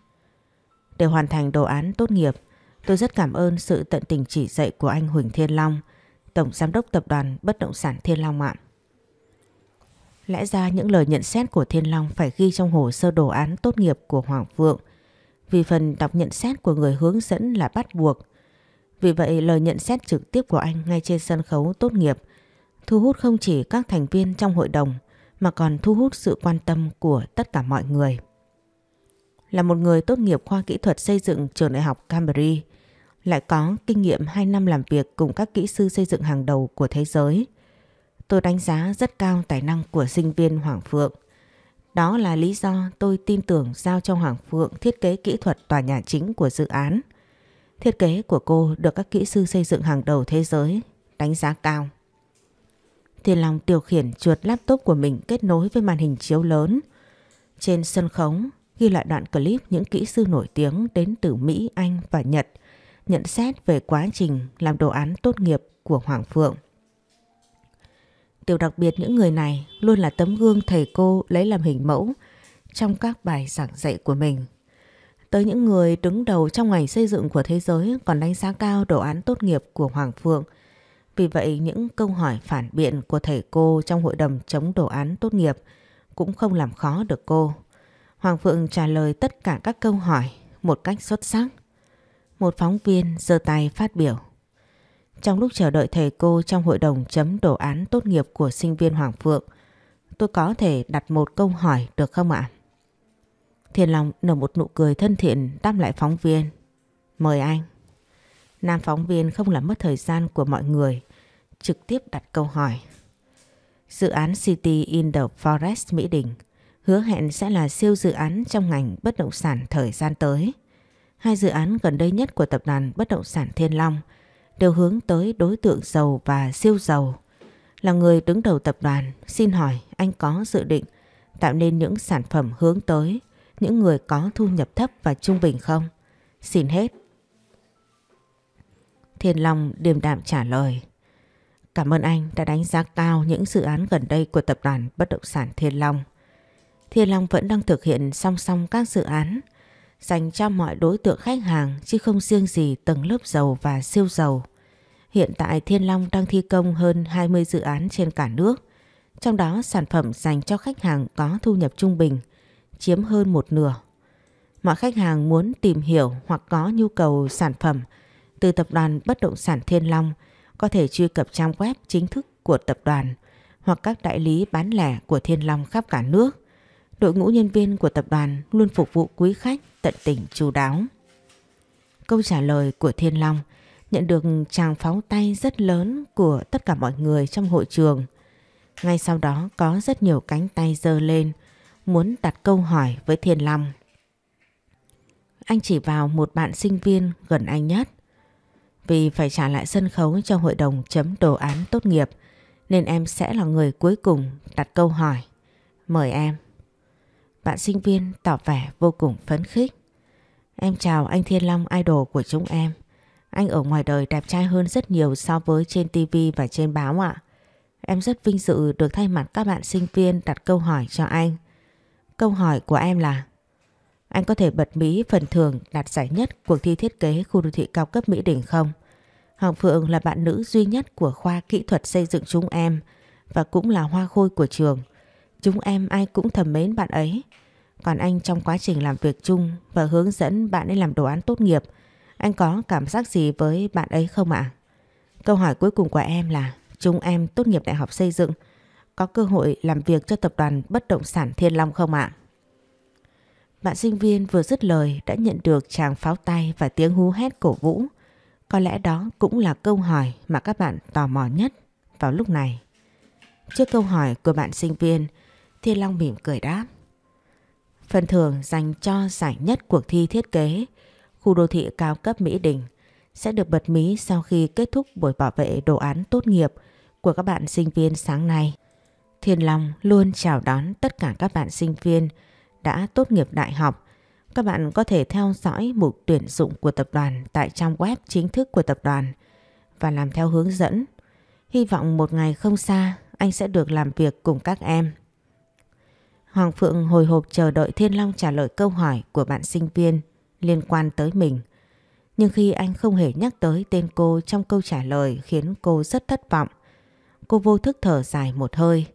Để hoàn thành đồ án tốt nghiệp, tôi rất cảm ơn sự tận tình chỉ dạy của anh Huỳnh Thiên Long, Tổng Giám đốc Tập đoàn Bất Động Sản Thiên Long ạ. Lẽ ra những lời nhận xét của Thiên Long phải ghi trong hồ sơ đồ án tốt nghiệp của Hoàng Phượng vì phần đọc nhận xét của người hướng dẫn là bắt buộc. Vì vậy lời nhận xét trực tiếp của anh ngay trên sân khấu tốt nghiệp thu hút không chỉ các thành viên trong hội đồng mà còn thu hút sự quan tâm của tất cả mọi người. Là một người tốt nghiệp khoa kỹ thuật xây dựng trường đại học Cambridge, lại có kinh nghiệm 2 năm làm việc cùng các kỹ sư xây dựng hàng đầu của thế giới. Tôi đánh giá rất cao tài năng của sinh viên Hoàng Phượng. Đó là lý do tôi tin tưởng giao cho Hoàng Phượng thiết kế kỹ thuật tòa nhà chính của dự án. Thiết kế của cô được các kỹ sư xây dựng hàng đầu thế giới đánh giá cao. Thiên Long điều khiển chuột laptop của mình kết nối với màn hình chiếu lớn. Trên sân khấu ghi lại đoạn clip những kỹ sư nổi tiếng đến từ Mỹ, Anh và Nhật nhận xét về quá trình làm đồ án tốt nghiệp của Hoàng Phượng điều đặc biệt những người này luôn là tấm gương thầy cô lấy làm hình mẫu trong các bài giảng dạy của mình. Tới những người đứng đầu trong ngành xây dựng của thế giới còn đánh giá cao đồ án tốt nghiệp của Hoàng Phượng. Vì vậy những câu hỏi phản biện của thầy cô trong hội đồng chống đồ án tốt nghiệp cũng không làm khó được cô. Hoàng Phượng trả lời tất cả các câu hỏi một cách xuất sắc. Một phóng viên giơ tay phát biểu. Trong lúc chờ đợi thầy cô trong hội đồng chấm đồ án tốt nghiệp của sinh viên Hoàng Phượng, tôi có thể đặt một câu hỏi được không ạ? Thiên Long nở một nụ cười thân thiện đáp lại phóng viên. Mời anh. Nam phóng viên không làm mất thời gian của mọi người, trực tiếp đặt câu hỏi. Dự án City in the Forest Mỹ Đình hứa hẹn sẽ là siêu dự án trong ngành bất động sản thời gian tới. Hai dự án gần đây nhất của tập đoàn bất động sản Thiên Long – đều hướng tới đối tượng giàu và siêu giàu. Là người đứng đầu tập đoàn, xin hỏi anh có dự định tạo nên những sản phẩm hướng tới những người có thu nhập thấp và trung bình không? Xin hết. Thiên Long điềm đạm trả lời. Cảm ơn anh đã đánh giá cao những dự án gần đây của tập đoàn bất động sản Thiên Long. Thiên Long vẫn đang thực hiện song song các dự án dành cho mọi đối tượng khách hàng chứ không riêng gì tầng lớp giàu và siêu giàu. Hiện tại Thiên Long đang thi công hơn 20 dự án trên cả nước. Trong đó sản phẩm dành cho khách hàng có thu nhập trung bình chiếm hơn một nửa. Mọi khách hàng muốn tìm hiểu hoặc có nhu cầu sản phẩm từ tập đoàn Bất động sản Thiên Long có thể truy cập trang web chính thức của tập đoàn hoặc các đại lý bán lẻ của Thiên Long khắp cả nước. Đội ngũ nhân viên của tập đoàn luôn phục vụ quý khách tận tình chu đáo. Câu trả lời của Thiên Long – nhận được tràng pháo tay rất lớn của tất cả mọi người trong hội trường. Ngay sau đó có rất nhiều cánh tay giơ lên, muốn đặt câu hỏi với Thiên Long. Anh chỉ vào một bạn sinh viên gần anh nhất. Vì phải trả lại sân khấu cho hội đồng chấm đồ án tốt nghiệp, nên em sẽ là người cuối cùng đặt câu hỏi. Mời em. Bạn sinh viên tỏ vẻ vô cùng phấn khích. Em chào anh Thiên Long idol của chúng em. Anh ở ngoài đời đẹp trai hơn rất nhiều so với trên TV và trên báo ạ. Em rất vinh dự được thay mặt các bạn sinh viên đặt câu hỏi cho anh. Câu hỏi của em là Anh có thể bật mí phần thưởng đạt giải nhất cuộc thi thiết kế khu đô thị cao cấp Mỹ Đình không? Hoàng Phượng là bạn nữ duy nhất của khoa kỹ thuật xây dựng chúng em và cũng là hoa khôi của trường. Chúng em ai cũng thầm mến bạn ấy. Còn anh trong quá trình làm việc chung và hướng dẫn bạn ấy làm đồ án tốt nghiệp – anh có cảm giác gì với bạn ấy không ạ? Câu hỏi cuối cùng của em là chúng em tốt nghiệp đại học xây dựng có cơ hội làm việc cho tập đoàn bất động sản Thiên Long không ạ? Bạn sinh viên vừa dứt lời đã nhận được chàng pháo tay và tiếng hú hét cổ vũ. Có lẽ đó cũng là câu hỏi mà các bạn tò mò nhất vào lúc này. Trước câu hỏi của bạn sinh viên, Thiên Long mỉm cười đáp. Phần thưởng dành cho giải nhất cuộc thi thiết kế khu đô thị cao cấp Mỹ Đình sẽ được bật mí sau khi kết thúc buổi bảo vệ đồ án tốt nghiệp của các bạn sinh viên sáng nay. Thiên Long luôn chào đón tất cả các bạn sinh viên đã tốt nghiệp đại học. Các bạn có thể theo dõi mục tuyển dụng của tập đoàn tại trang web chính thức của tập đoàn và làm theo hướng dẫn. Hy vọng một ngày không xa anh sẽ được làm việc cùng các em. Hoàng Phượng hồi hộp chờ đợi Thiên Long trả lời câu hỏi của bạn sinh viên liên quan tới mình. Nhưng khi anh không hề nhắc tới tên cô trong câu trả lời khiến cô rất thất vọng. Cô vô thức thở dài một hơi.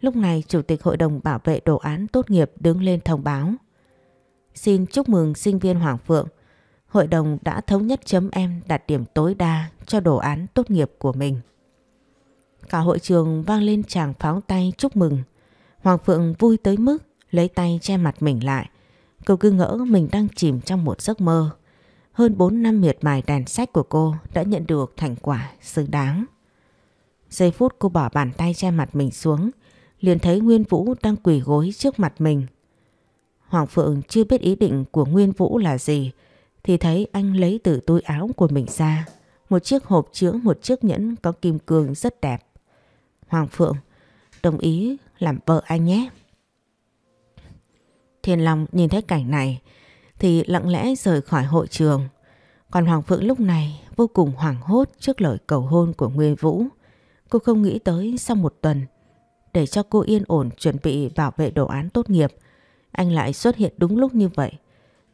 Lúc này Chủ tịch Hội đồng Bảo vệ đồ án tốt nghiệp đứng lên thông báo. Xin chúc mừng sinh viên Hoàng Phượng. Hội đồng đã thống nhất chấm em đạt điểm tối đa cho đồ án tốt nghiệp của mình. Cả hội trường vang lên tràng pháo tay chúc mừng. Hoàng Phượng vui tới mức lấy tay che mặt mình lại. Cô cứ ngỡ mình đang chìm trong một giấc mơ. Hơn 4 năm miệt mài đèn sách của cô đã nhận được thành quả xứng đáng. Giây phút cô bỏ bàn tay che mặt mình xuống, liền thấy Nguyên Vũ đang quỳ gối trước mặt mình. Hoàng Phượng chưa biết ý định của Nguyên Vũ là gì, thì thấy anh lấy từ túi áo của mình ra một chiếc hộp chứa một chiếc nhẫn có kim cương rất đẹp. Hoàng Phượng đồng ý làm vợ anh nhé. Thiên Long nhìn thấy cảnh này thì lặng lẽ rời khỏi hội trường. Còn Hoàng Phượng lúc này vô cùng hoảng hốt trước lời cầu hôn của Nguyên Vũ. Cô không nghĩ tới sau một tuần để cho cô yên ổn chuẩn bị bảo vệ đồ án tốt nghiệp. Anh lại xuất hiện đúng lúc như vậy.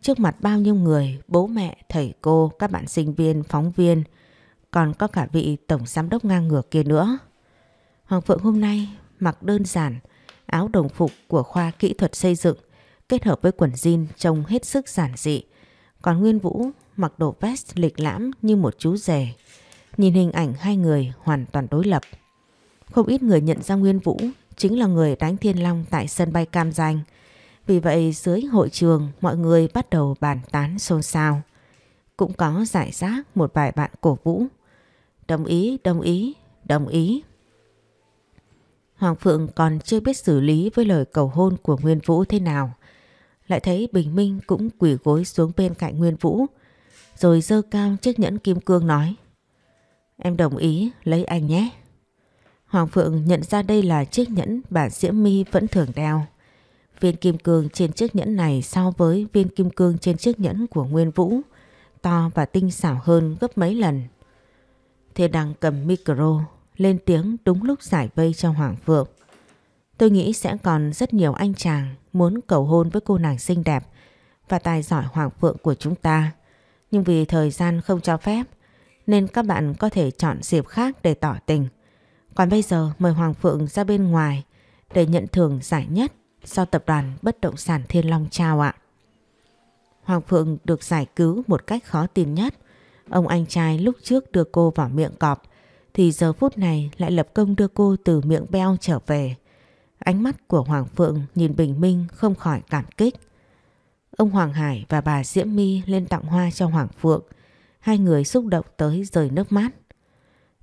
Trước mặt bao nhiêu người, bố mẹ, thầy cô, các bạn sinh viên, phóng viên, còn có cả vị tổng giám đốc ngang ngược kia nữa. Hoàng Phượng hôm nay mặc đơn giản, áo đồng phục của khoa kỹ thuật xây dựng kết hợp với quần jean trông hết sức giản dị. Còn Nguyên Vũ mặc đồ vest lịch lãm như một chú rể. Nhìn hình ảnh hai người hoàn toàn đối lập. Không ít người nhận ra Nguyên Vũ chính là người đánh Thiên Long tại sân bay Cam Danh. Vì vậy dưới hội trường mọi người bắt đầu bàn tán xôn xao. Cũng có giải rác một vài bạn cổ vũ. Đồng ý, đồng ý, đồng ý. Hoàng Phượng còn chưa biết xử lý với lời cầu hôn của Nguyên Vũ thế nào lại thấy Bình Minh cũng quỳ gối xuống bên cạnh Nguyên Vũ, rồi dơ cao chiếc nhẫn kim cương nói. Em đồng ý lấy anh nhé. Hoàng Phượng nhận ra đây là chiếc nhẫn bà Diễm My vẫn thường đeo. Viên kim cương trên chiếc nhẫn này so với viên kim cương trên chiếc nhẫn của Nguyên Vũ to và tinh xảo hơn gấp mấy lần. Thiên đang cầm micro lên tiếng đúng lúc giải vây cho Hoàng Phượng. Tôi nghĩ sẽ còn rất nhiều anh chàng muốn cầu hôn với cô nàng xinh đẹp và tài giỏi hoàng phượng của chúng ta. Nhưng vì thời gian không cho phép nên các bạn có thể chọn dịp khác để tỏ tình. Còn bây giờ mời Hoàng Phượng ra bên ngoài để nhận thưởng giải nhất do tập đoàn Bất Động Sản Thiên Long trao ạ. Hoàng Phượng được giải cứu một cách khó tin nhất. Ông anh trai lúc trước đưa cô vào miệng cọp thì giờ phút này lại lập công đưa cô từ miệng beo trở về. Ánh mắt của Hoàng Phượng nhìn Bình Minh không khỏi cảm kích. Ông Hoàng Hải và bà Diễm My lên tặng hoa cho Hoàng Phượng. Hai người xúc động tới rời nước mắt.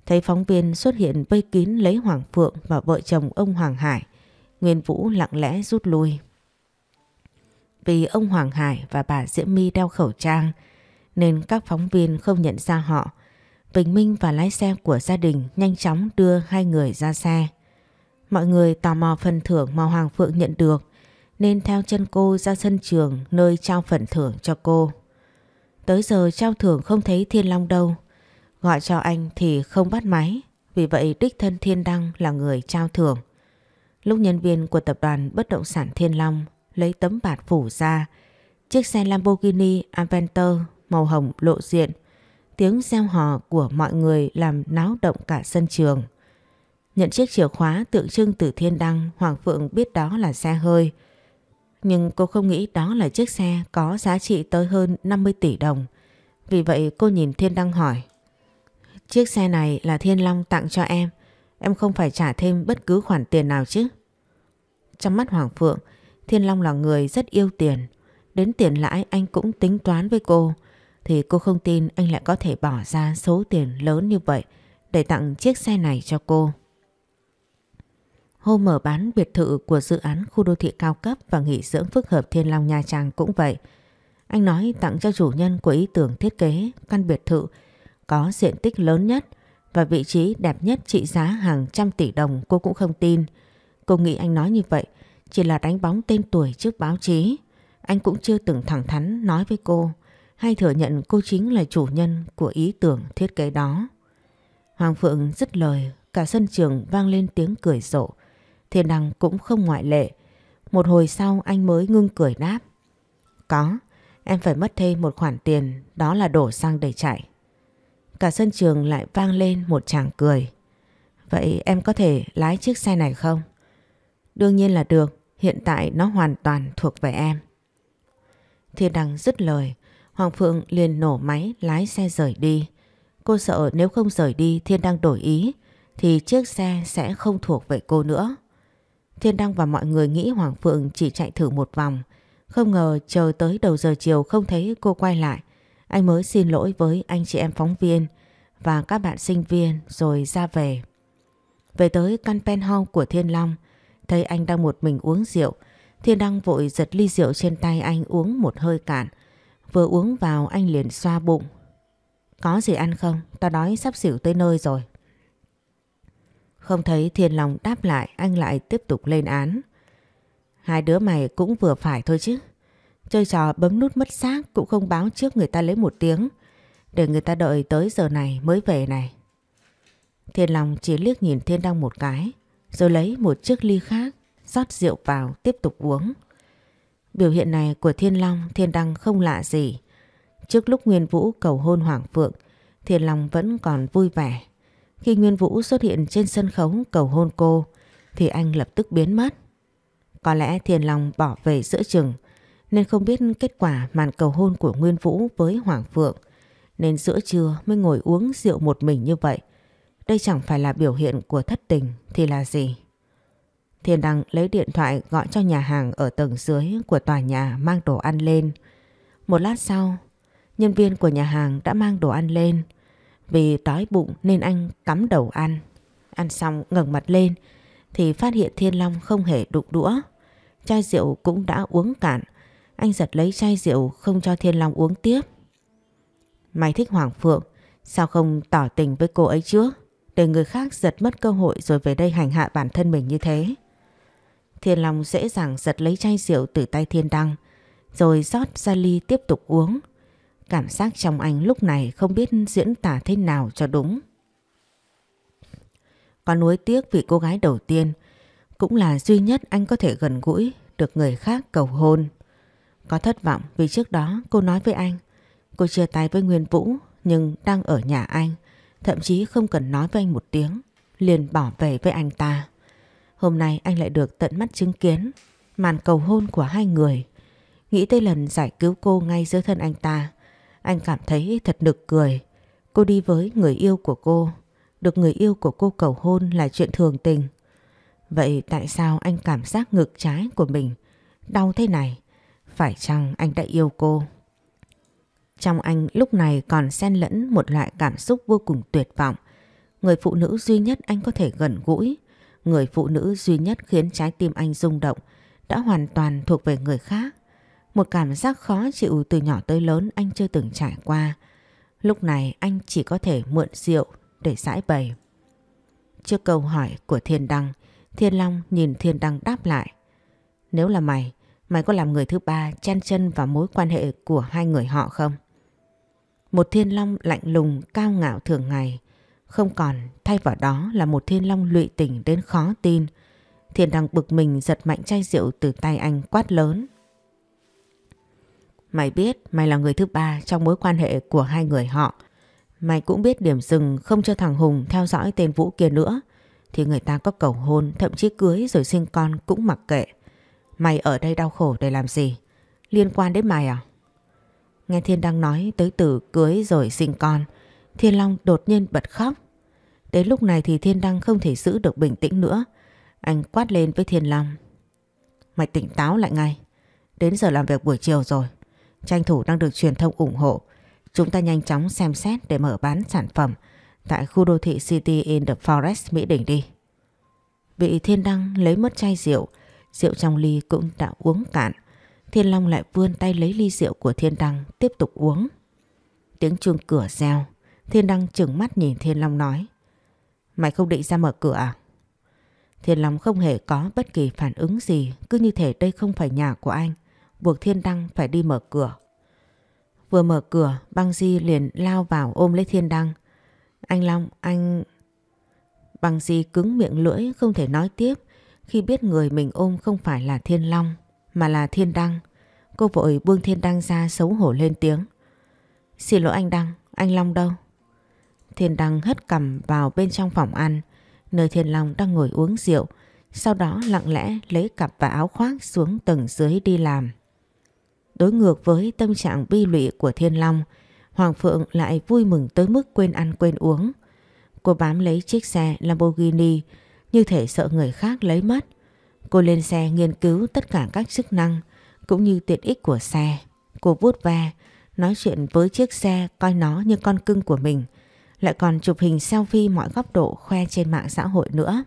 Thấy phóng viên xuất hiện vây kín lấy Hoàng Phượng và vợ chồng ông Hoàng Hải. Nguyên Vũ lặng lẽ rút lui. Vì ông Hoàng Hải và bà Diễm My đeo khẩu trang nên các phóng viên không nhận ra họ. Bình Minh và lái xe của gia đình nhanh chóng đưa hai người ra xe. Mọi người tò mò phần thưởng mà Hoàng Phượng nhận được nên theo chân cô ra sân trường nơi trao phần thưởng cho cô. Tới giờ trao thưởng không thấy Thiên Long đâu. Gọi cho anh thì không bắt máy, vì vậy đích thân Thiên Đăng là người trao thưởng. Lúc nhân viên của tập đoàn bất động sản Thiên Long lấy tấm bạt phủ ra, chiếc xe Lamborghini Aventer màu hồng lộ diện, tiếng gieo hò của mọi người làm náo động cả sân trường. Nhận chiếc chìa khóa tượng trưng từ thiên đăng Hoàng Phượng biết đó là xe hơi. Nhưng cô không nghĩ đó là chiếc xe có giá trị tới hơn 50 tỷ đồng. Vì vậy cô nhìn thiên đăng hỏi. Chiếc xe này là Thiên Long tặng cho em. Em không phải trả thêm bất cứ khoản tiền nào chứ. Trong mắt Hoàng Phượng, Thiên Long là người rất yêu tiền. Đến tiền lãi anh cũng tính toán với cô. Thì cô không tin anh lại có thể bỏ ra số tiền lớn như vậy để tặng chiếc xe này cho cô. Hôm mở bán biệt thự của dự án khu đô thị cao cấp và nghỉ dưỡng phức hợp Thiên Long Nha Trang cũng vậy. Anh nói tặng cho chủ nhân của ý tưởng thiết kế căn biệt thự có diện tích lớn nhất và vị trí đẹp nhất trị giá hàng trăm tỷ đồng cô cũng không tin. Cô nghĩ anh nói như vậy chỉ là đánh bóng tên tuổi trước báo chí. Anh cũng chưa từng thẳng thắn nói với cô hay thừa nhận cô chính là chủ nhân của ý tưởng thiết kế đó. Hoàng Phượng dứt lời, cả sân trường vang lên tiếng cười rộ. Thiên Đăng cũng không ngoại lệ. Một hồi sau anh mới ngưng cười đáp. Có, em phải mất thêm một khoản tiền, đó là đổ xăng để chạy. Cả sân trường lại vang lên một chàng cười. Vậy em có thể lái chiếc xe này không? Đương nhiên là được, hiện tại nó hoàn toàn thuộc về em. Thiên Đăng dứt lời, Hoàng Phượng liền nổ máy lái xe rời đi. Cô sợ nếu không rời đi Thiên Đăng đổi ý thì chiếc xe sẽ không thuộc về cô nữa. Thiên Đăng và mọi người nghĩ Hoàng Phượng chỉ chạy thử một vòng. Không ngờ chờ tới đầu giờ chiều không thấy cô quay lại. Anh mới xin lỗi với anh chị em phóng viên và các bạn sinh viên rồi ra về. Về tới căn penthouse của Thiên Long, thấy anh đang một mình uống rượu. Thiên Đăng vội giật ly rượu trên tay anh uống một hơi cạn. Vừa uống vào anh liền xoa bụng. Có gì ăn không? Tao đói sắp xỉu tới nơi rồi. Không thấy Thiên Long đáp lại anh lại tiếp tục lên án. Hai đứa mày cũng vừa phải thôi chứ. Chơi trò bấm nút mất xác cũng không báo trước người ta lấy một tiếng. Để người ta đợi tới giờ này mới về này. Thiên Long chỉ liếc nhìn Thiên Đăng một cái. Rồi lấy một chiếc ly khác, rót rượu vào tiếp tục uống. Biểu hiện này của Thiên Long, Thiên Đăng không lạ gì. Trước lúc Nguyên Vũ cầu hôn Hoàng Phượng, Thiên Long vẫn còn vui vẻ. Khi Nguyên Vũ xuất hiện trên sân khấu cầu hôn cô thì anh lập tức biến mất. Có lẽ Thiền Long bỏ về giữa chừng nên không biết kết quả màn cầu hôn của Nguyên Vũ với Hoàng Phượng nên giữa trưa mới ngồi uống rượu một mình như vậy. Đây chẳng phải là biểu hiện của thất tình thì là gì? Thiên Đăng lấy điện thoại gọi cho nhà hàng ở tầng dưới của tòa nhà mang đồ ăn lên. Một lát sau, nhân viên của nhà hàng đã mang đồ ăn lên. Vì đói bụng nên anh cắm đầu ăn. Ăn xong ngẩng mặt lên thì phát hiện Thiên Long không hề đụng đũa. Chai rượu cũng đã uống cạn. Anh giật lấy chai rượu không cho Thiên Long uống tiếp. Mày thích Hoàng Phượng, sao không tỏ tình với cô ấy trước? Để người khác giật mất cơ hội rồi về đây hành hạ bản thân mình như thế. Thiên Long dễ dàng giật lấy chai rượu từ tay Thiên Đăng, rồi rót ra ly tiếp tục uống. Cảm giác trong anh lúc này không biết diễn tả thế nào cho đúng. Có nuối tiếc vì cô gái đầu tiên cũng là duy nhất anh có thể gần gũi được người khác cầu hôn. Có thất vọng vì trước đó cô nói với anh cô chia tay với Nguyên Vũ nhưng đang ở nhà anh thậm chí không cần nói với anh một tiếng liền bỏ về với anh ta. Hôm nay anh lại được tận mắt chứng kiến màn cầu hôn của hai người. Nghĩ tới lần giải cứu cô ngay giữa thân anh ta anh cảm thấy thật nực cười. Cô đi với người yêu của cô. Được người yêu của cô cầu hôn là chuyện thường tình. Vậy tại sao anh cảm giác ngực trái của mình đau thế này? Phải chăng anh đã yêu cô? Trong anh lúc này còn xen lẫn một loại cảm xúc vô cùng tuyệt vọng. Người phụ nữ duy nhất anh có thể gần gũi, người phụ nữ duy nhất khiến trái tim anh rung động đã hoàn toàn thuộc về người khác. Một cảm giác khó chịu từ nhỏ tới lớn anh chưa từng trải qua. Lúc này anh chỉ có thể mượn rượu để giải bày. Trước câu hỏi của Thiên Đăng, Thiên Long nhìn Thiên Đăng đáp lại. Nếu là mày, mày có làm người thứ ba chen chân vào mối quan hệ của hai người họ không? Một Thiên Long lạnh lùng, cao ngạo thường ngày. Không còn, thay vào đó là một Thiên Long lụy tình đến khó tin. Thiên Đăng bực mình giật mạnh chai rượu từ tay anh quát lớn. Mày biết mày là người thứ ba trong mối quan hệ của hai người họ. Mày cũng biết điểm dừng không cho thằng Hùng theo dõi tên Vũ kia nữa. Thì người ta có cầu hôn, thậm chí cưới rồi sinh con cũng mặc kệ. Mày ở đây đau khổ để làm gì? Liên quan đến mày à? Nghe Thiên đang nói tới từ cưới rồi sinh con, Thiên Long đột nhiên bật khóc. Đến lúc này thì Thiên Đăng không thể giữ được bình tĩnh nữa. Anh quát lên với Thiên Long. Mày tỉnh táo lại ngay. Đến giờ làm việc buổi chiều rồi tranh thủ đang được truyền thông ủng hộ. Chúng ta nhanh chóng xem xét để mở bán sản phẩm tại khu đô thị City in the Forest Mỹ Đình đi. bị thiên đăng lấy mất chai rượu, rượu trong ly cũng đã uống cạn. Thiên Long lại vươn tay lấy ly rượu của thiên đăng tiếp tục uống. Tiếng chuông cửa reo, thiên đăng trừng mắt nhìn thiên long nói. Mày không định ra mở cửa à? Thiên Long không hề có bất kỳ phản ứng gì, cứ như thể đây không phải nhà của anh buộc Thiên Đăng phải đi mở cửa. Vừa mở cửa, Băng Di liền lao vào ôm lấy Thiên Đăng. Anh Long, anh... Băng Di cứng miệng lưỡi không thể nói tiếp khi biết người mình ôm không phải là Thiên Long mà là Thiên Đăng. Cô vội buông Thiên Đăng ra xấu hổ lên tiếng. Xin lỗi anh Đăng, anh Long đâu? Thiên Đăng hất cầm vào bên trong phòng ăn, nơi Thiên Long đang ngồi uống rượu, sau đó lặng lẽ lấy cặp và áo khoác xuống tầng dưới đi làm. Đối ngược với tâm trạng bi lụy của Thiên Long, Hoàng Phượng lại vui mừng tới mức quên ăn quên uống. Cô bám lấy chiếc xe Lamborghini như thể sợ người khác lấy mất. Cô lên xe nghiên cứu tất cả các chức năng cũng như tiện ích của xe. Cô vuốt ve, nói chuyện với chiếc xe coi nó như con cưng của mình. Lại còn chụp hình selfie mọi góc độ khoe trên mạng xã hội nữa.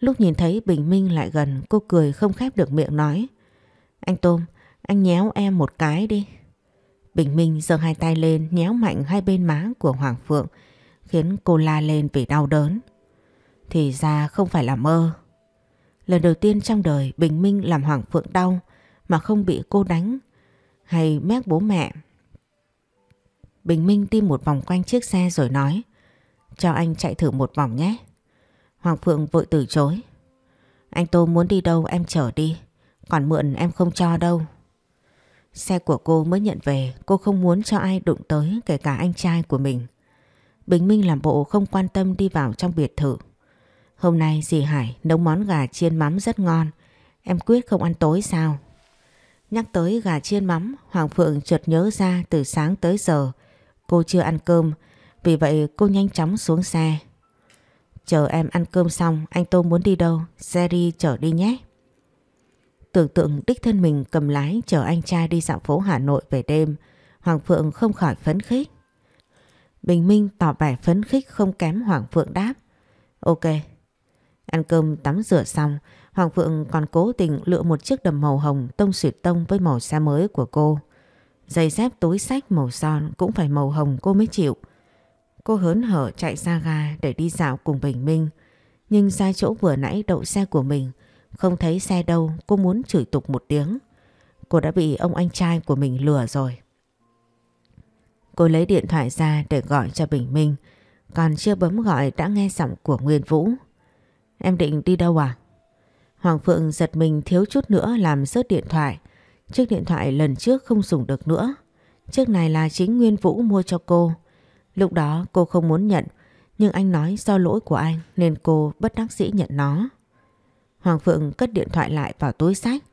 Lúc nhìn thấy Bình Minh lại gần cô cười không khép được miệng nói. Anh Tôm, anh nhéo em một cái đi. Bình Minh giơ hai tay lên nhéo mạnh hai bên má của Hoàng Phượng khiến cô la lên vì đau đớn. Thì ra không phải là mơ. Lần đầu tiên trong đời Bình Minh làm Hoàng Phượng đau mà không bị cô đánh hay mét bố mẹ. Bình Minh đi một vòng quanh chiếc xe rồi nói Cho anh chạy thử một vòng nhé. Hoàng Phượng vội từ chối. Anh Tô muốn đi đâu em chở đi, còn mượn em không cho đâu. Xe của cô mới nhận về, cô không muốn cho ai đụng tới kể cả anh trai của mình. Bình Minh làm bộ không quan tâm đi vào trong biệt thự. Hôm nay dì Hải nấu món gà chiên mắm rất ngon, em quyết không ăn tối sao? Nhắc tới gà chiên mắm, Hoàng Phượng chợt nhớ ra từ sáng tới giờ cô chưa ăn cơm, vì vậy cô nhanh chóng xuống xe. Chờ em ăn cơm xong, anh Tô muốn đi đâu, xe đi chở đi nhé. Tưởng tượng đích thân mình cầm lái chở anh trai đi dạo phố Hà Nội về đêm, Hoàng Phượng không khỏi phấn khích. Bình Minh tỏ vẻ phấn khích không kém Hoàng Phượng đáp. Ok. Ăn cơm tắm rửa xong, Hoàng Phượng còn cố tình lựa một chiếc đầm màu hồng tông suyệt tông với màu xa mới của cô. Giày dép túi sách màu son cũng phải màu hồng cô mới chịu. Cô hớn hở chạy ra ga để đi dạo cùng Bình Minh. Nhưng ra chỗ vừa nãy đậu xe của mình không thấy xe đâu cô muốn chửi tục một tiếng. Cô đã bị ông anh trai của mình lừa rồi. Cô lấy điện thoại ra để gọi cho Bình Minh. Còn chưa bấm gọi đã nghe giọng của Nguyên Vũ. Em định đi đâu à? Hoàng Phượng giật mình thiếu chút nữa làm rớt điện thoại. Chiếc điện thoại lần trước không dùng được nữa. Chiếc này là chính Nguyên Vũ mua cho cô. Lúc đó cô không muốn nhận, nhưng anh nói do lỗi của anh nên cô bất đắc dĩ nhận nó. Hoàng Phượng cất điện thoại lại vào túi sách.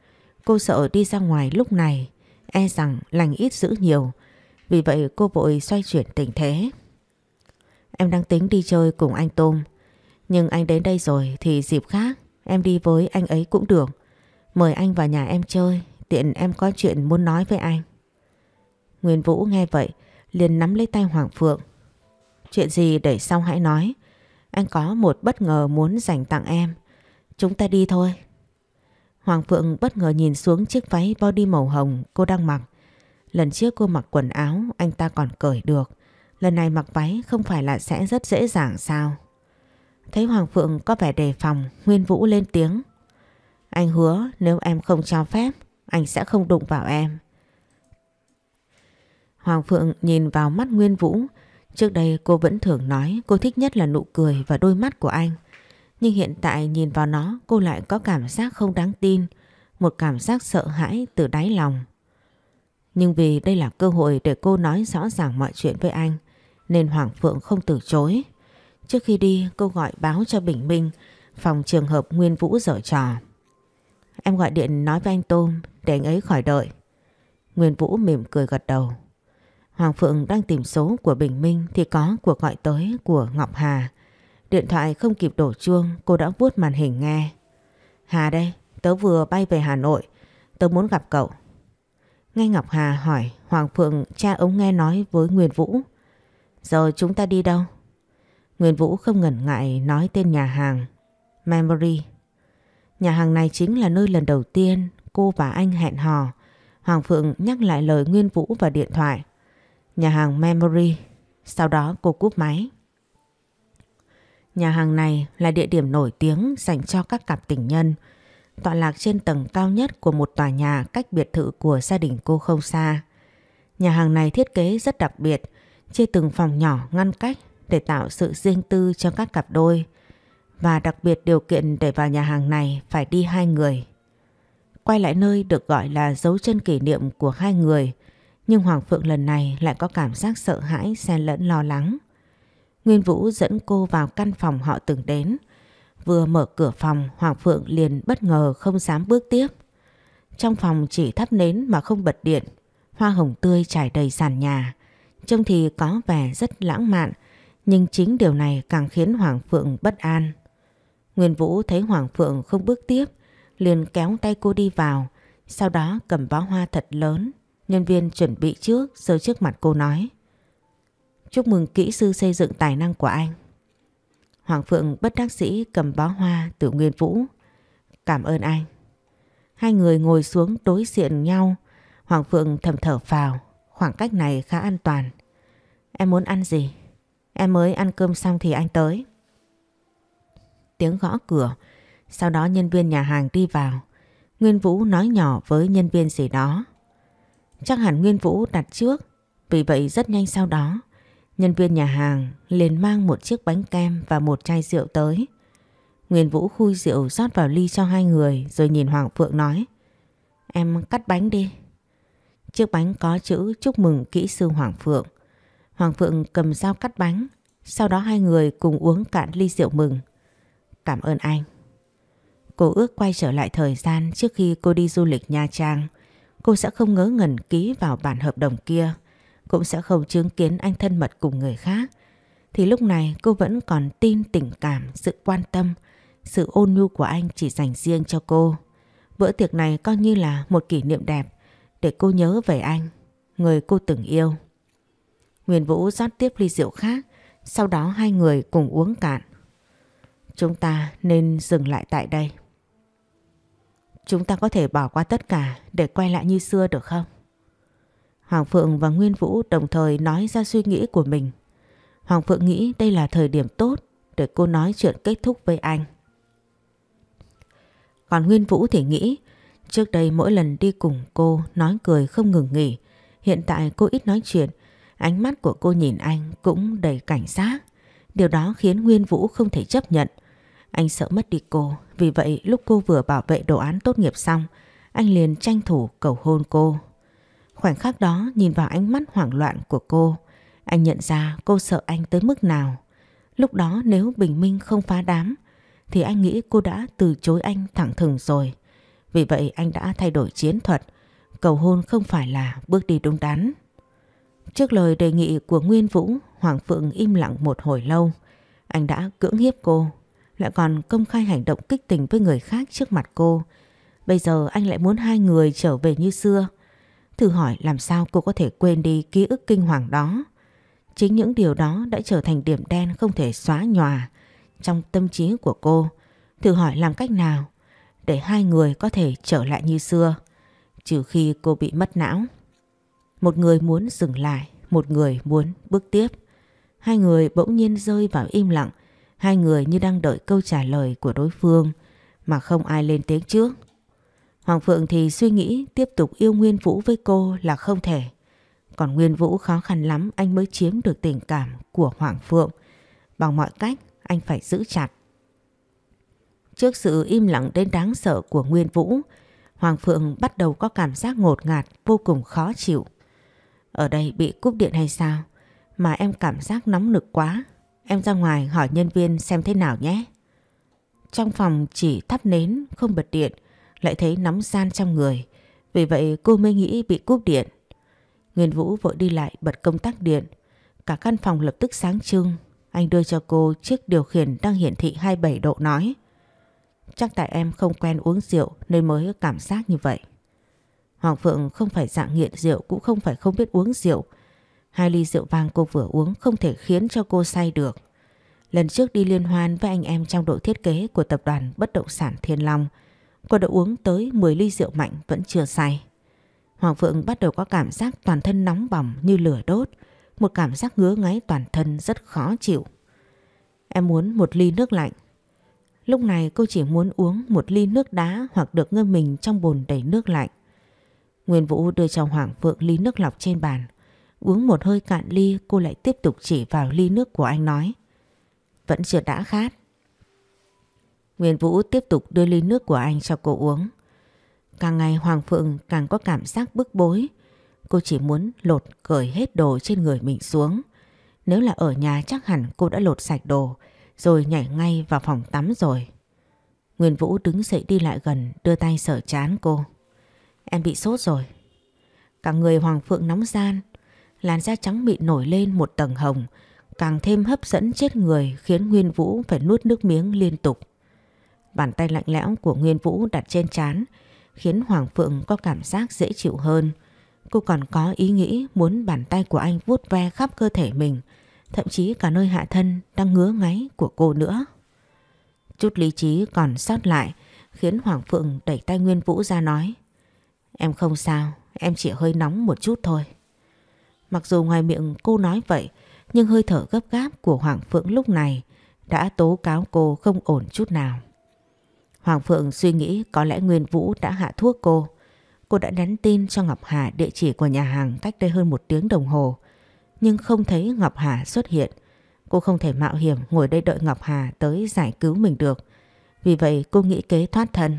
Cô sợ đi ra ngoài lúc này, e rằng lành ít giữ nhiều. Vì vậy cô vội xoay chuyển tình thế. Em đang tính đi chơi cùng anh Tôm. Nhưng anh đến đây rồi thì dịp khác, em đi với anh ấy cũng được. Mời anh vào nhà em chơi, tiện em có chuyện muốn nói với anh. Nguyên Vũ nghe vậy, liền nắm lấy tay Hoàng Phượng. Chuyện gì để sau hãy nói. Anh có một bất ngờ muốn dành tặng em. Chúng ta đi thôi. Hoàng Phượng bất ngờ nhìn xuống chiếc váy body màu hồng cô đang mặc. Lần trước cô mặc quần áo anh ta còn cởi được. Lần này mặc váy không phải là sẽ rất dễ dàng sao? Thấy Hoàng Phượng có vẻ đề phòng, Nguyên Vũ lên tiếng. Anh hứa nếu em không cho phép, anh sẽ không đụng vào em. Hoàng Phượng nhìn vào mắt Nguyên Vũ. Trước đây cô vẫn thường nói cô thích nhất là nụ cười và đôi mắt của anh. Nhưng hiện tại nhìn vào nó cô lại có cảm giác không đáng tin, một cảm giác sợ hãi từ đáy lòng. Nhưng vì đây là cơ hội để cô nói rõ ràng mọi chuyện với anh, nên Hoàng Phượng không từ chối. Trước khi đi cô gọi báo cho Bình Minh phòng trường hợp Nguyên Vũ dở trò. Em gọi điện nói với anh Tôm để anh ấy khỏi đợi. Nguyên Vũ mỉm cười gật đầu. Hoàng Phượng đang tìm số của Bình Minh thì có cuộc gọi tới của Ngọc Hà. Điện thoại không kịp đổ chuông, cô đã vuốt màn hình nghe. Hà đây, tớ vừa bay về Hà Nội, tớ muốn gặp cậu. Nghe Ngọc Hà hỏi, Hoàng Phượng cha ống nghe nói với Nguyên Vũ. Giờ chúng ta đi đâu? Nguyên Vũ không ngần ngại nói tên nhà hàng, Memory. Nhà hàng này chính là nơi lần đầu tiên cô và anh hẹn hò. Hoàng Phượng nhắc lại lời Nguyên Vũ và điện thoại. Nhà hàng Memory. Sau đó cô cúp máy. Nhà hàng này là địa điểm nổi tiếng dành cho các cặp tình nhân. Tọa lạc trên tầng cao nhất của một tòa nhà cách biệt thự của gia đình cô không xa. Nhà hàng này thiết kế rất đặc biệt, chia từng phòng nhỏ ngăn cách để tạo sự riêng tư cho các cặp đôi. Và đặc biệt điều kiện để vào nhà hàng này phải đi hai người. Quay lại nơi được gọi là dấu chân kỷ niệm của hai người, nhưng Hoàng Phượng lần này lại có cảm giác sợ hãi xen lẫn lo lắng. Nguyên Vũ dẫn cô vào căn phòng họ từng đến. Vừa mở cửa phòng, Hoàng Phượng liền bất ngờ không dám bước tiếp. Trong phòng chỉ thắp nến mà không bật điện, hoa hồng tươi trải đầy sàn nhà. Trông thì có vẻ rất lãng mạn, nhưng chính điều này càng khiến Hoàng Phượng bất an. Nguyên Vũ thấy Hoàng Phượng không bước tiếp, liền kéo tay cô đi vào, sau đó cầm bó hoa thật lớn. Nhân viên chuẩn bị trước, sơ trước mặt cô nói. Chúc mừng kỹ sư xây dựng tài năng của anh. Hoàng Phượng bất đắc sĩ cầm bó hoa từ Nguyên Vũ. Cảm ơn anh. Hai người ngồi xuống đối diện nhau. Hoàng Phượng thầm thở vào Khoảng cách này khá an toàn. Em muốn ăn gì? Em mới ăn cơm xong thì anh tới. Tiếng gõ cửa. Sau đó nhân viên nhà hàng đi vào. Nguyên Vũ nói nhỏ với nhân viên gì đó. Chắc hẳn Nguyên Vũ đặt trước. Vì vậy rất nhanh sau đó Nhân viên nhà hàng liền mang một chiếc bánh kem và một chai rượu tới. Nguyên Vũ khui rượu rót vào ly cho hai người rồi nhìn Hoàng Phượng nói. Em cắt bánh đi. Chiếc bánh có chữ chúc mừng kỹ sư Hoàng Phượng. Hoàng Phượng cầm dao cắt bánh. Sau đó hai người cùng uống cạn ly rượu mừng. Cảm ơn anh. Cô ước quay trở lại thời gian trước khi cô đi du lịch Nha Trang. Cô sẽ không ngớ ngẩn ký vào bản hợp đồng kia cũng sẽ không chứng kiến anh thân mật cùng người khác. Thì lúc này cô vẫn còn tin tình cảm, sự quan tâm, sự ôn nhu của anh chỉ dành riêng cho cô. Bữa tiệc này coi như là một kỷ niệm đẹp để cô nhớ về anh, người cô từng yêu. Nguyên Vũ rót tiếp ly rượu khác, sau đó hai người cùng uống cạn. Chúng ta nên dừng lại tại đây. Chúng ta có thể bỏ qua tất cả để quay lại như xưa được không? Hoàng Phượng và Nguyên Vũ đồng thời nói ra suy nghĩ của mình. Hoàng Phượng nghĩ đây là thời điểm tốt để cô nói chuyện kết thúc với anh. Còn Nguyên Vũ thì nghĩ trước đây mỗi lần đi cùng cô nói cười không ngừng nghỉ. Hiện tại cô ít nói chuyện, ánh mắt của cô nhìn anh cũng đầy cảnh giác. Điều đó khiến Nguyên Vũ không thể chấp nhận. Anh sợ mất đi cô, vì vậy lúc cô vừa bảo vệ đồ án tốt nghiệp xong, anh liền tranh thủ cầu hôn cô Khoảnh khắc đó nhìn vào ánh mắt hoảng loạn của cô, anh nhận ra cô sợ anh tới mức nào. Lúc đó nếu Bình Minh không phá đám, thì anh nghĩ cô đã từ chối anh thẳng thừng rồi. Vì vậy anh đã thay đổi chiến thuật, cầu hôn không phải là bước đi đúng đắn. Trước lời đề nghị của Nguyên Vũ, Hoàng Phượng im lặng một hồi lâu. Anh đã cưỡng hiếp cô, lại còn công khai hành động kích tình với người khác trước mặt cô. Bây giờ anh lại muốn hai người trở về như xưa. Thử hỏi làm sao cô có thể quên đi ký ức kinh hoàng đó. Chính những điều đó đã trở thành điểm đen không thể xóa nhòa trong tâm trí của cô. Thử hỏi làm cách nào để hai người có thể trở lại như xưa, trừ khi cô bị mất não. Một người muốn dừng lại, một người muốn bước tiếp. Hai người bỗng nhiên rơi vào im lặng, hai người như đang đợi câu trả lời của đối phương mà không ai lên tiếng trước. Hoàng Phượng thì suy nghĩ tiếp tục yêu Nguyên Vũ với cô là không thể. Còn Nguyên Vũ khó khăn lắm anh mới chiếm được tình cảm của Hoàng Phượng. Bằng mọi cách anh phải giữ chặt. Trước sự im lặng đến đáng sợ của Nguyên Vũ, Hoàng Phượng bắt đầu có cảm giác ngột ngạt vô cùng khó chịu. Ở đây bị cúp điện hay sao? Mà em cảm giác nóng nực quá. Em ra ngoài hỏi nhân viên xem thế nào nhé. Trong phòng chỉ thắp nến không bật điện lại thấy nóng gian trong người. Vì vậy cô mới nghĩ bị cúp điện. Nguyên Vũ vội đi lại bật công tắc điện. Cả căn phòng lập tức sáng trưng. Anh đưa cho cô chiếc điều khiển đang hiển thị 27 độ nói. Chắc tại em không quen uống rượu nên mới cảm giác như vậy. Hoàng Phượng không phải dạng nghiện rượu cũng không phải không biết uống rượu. Hai ly rượu vang cô vừa uống không thể khiến cho cô say được. Lần trước đi liên hoan với anh em trong đội thiết kế của tập đoàn Bất Động Sản Thiên Long – Cô đã uống tới 10 ly rượu mạnh vẫn chưa say. Hoàng Phượng bắt đầu có cảm giác toàn thân nóng bỏng như lửa đốt, một cảm giác ngứa ngáy toàn thân rất khó chịu. Em muốn một ly nước lạnh. Lúc này cô chỉ muốn uống một ly nước đá hoặc được ngâm mình trong bồn đầy nước lạnh. Nguyên Vũ đưa cho Hoàng Phượng ly nước lọc trên bàn. Uống một hơi cạn ly cô lại tiếp tục chỉ vào ly nước của anh nói. Vẫn chưa đã khát. Nguyên Vũ tiếp tục đưa ly nước của anh cho cô uống. Càng ngày Hoàng Phượng càng có cảm giác bức bối. Cô chỉ muốn lột cởi hết đồ trên người mình xuống. Nếu là ở nhà chắc hẳn cô đã lột sạch đồ rồi nhảy ngay vào phòng tắm rồi. Nguyên Vũ đứng dậy đi lại gần đưa tay sở chán cô. Em bị sốt rồi. Cả người Hoàng Phượng nóng gian, làn da trắng mịn nổi lên một tầng hồng, càng thêm hấp dẫn chết người khiến Nguyên Vũ phải nuốt nước miếng liên tục. Bàn tay lạnh lẽo của Nguyên Vũ đặt trên chán khiến Hoàng Phượng có cảm giác dễ chịu hơn. Cô còn có ý nghĩ muốn bàn tay của anh vuốt ve khắp cơ thể mình, thậm chí cả nơi hạ thân đang ngứa ngáy của cô nữa. Chút lý trí còn sót lại khiến Hoàng Phượng đẩy tay Nguyên Vũ ra nói Em không sao, em chỉ hơi nóng một chút thôi. Mặc dù ngoài miệng cô nói vậy, nhưng hơi thở gấp gáp của Hoàng Phượng lúc này đã tố cáo cô không ổn chút nào. Hoàng Phượng suy nghĩ có lẽ Nguyên Vũ đã hạ thuốc cô. Cô đã nhắn tin cho Ngọc Hà địa chỉ của nhà hàng cách đây hơn một tiếng đồng hồ. Nhưng không thấy Ngọc Hà xuất hiện. Cô không thể mạo hiểm ngồi đây đợi Ngọc Hà tới giải cứu mình được. Vì vậy cô nghĩ kế thoát thân.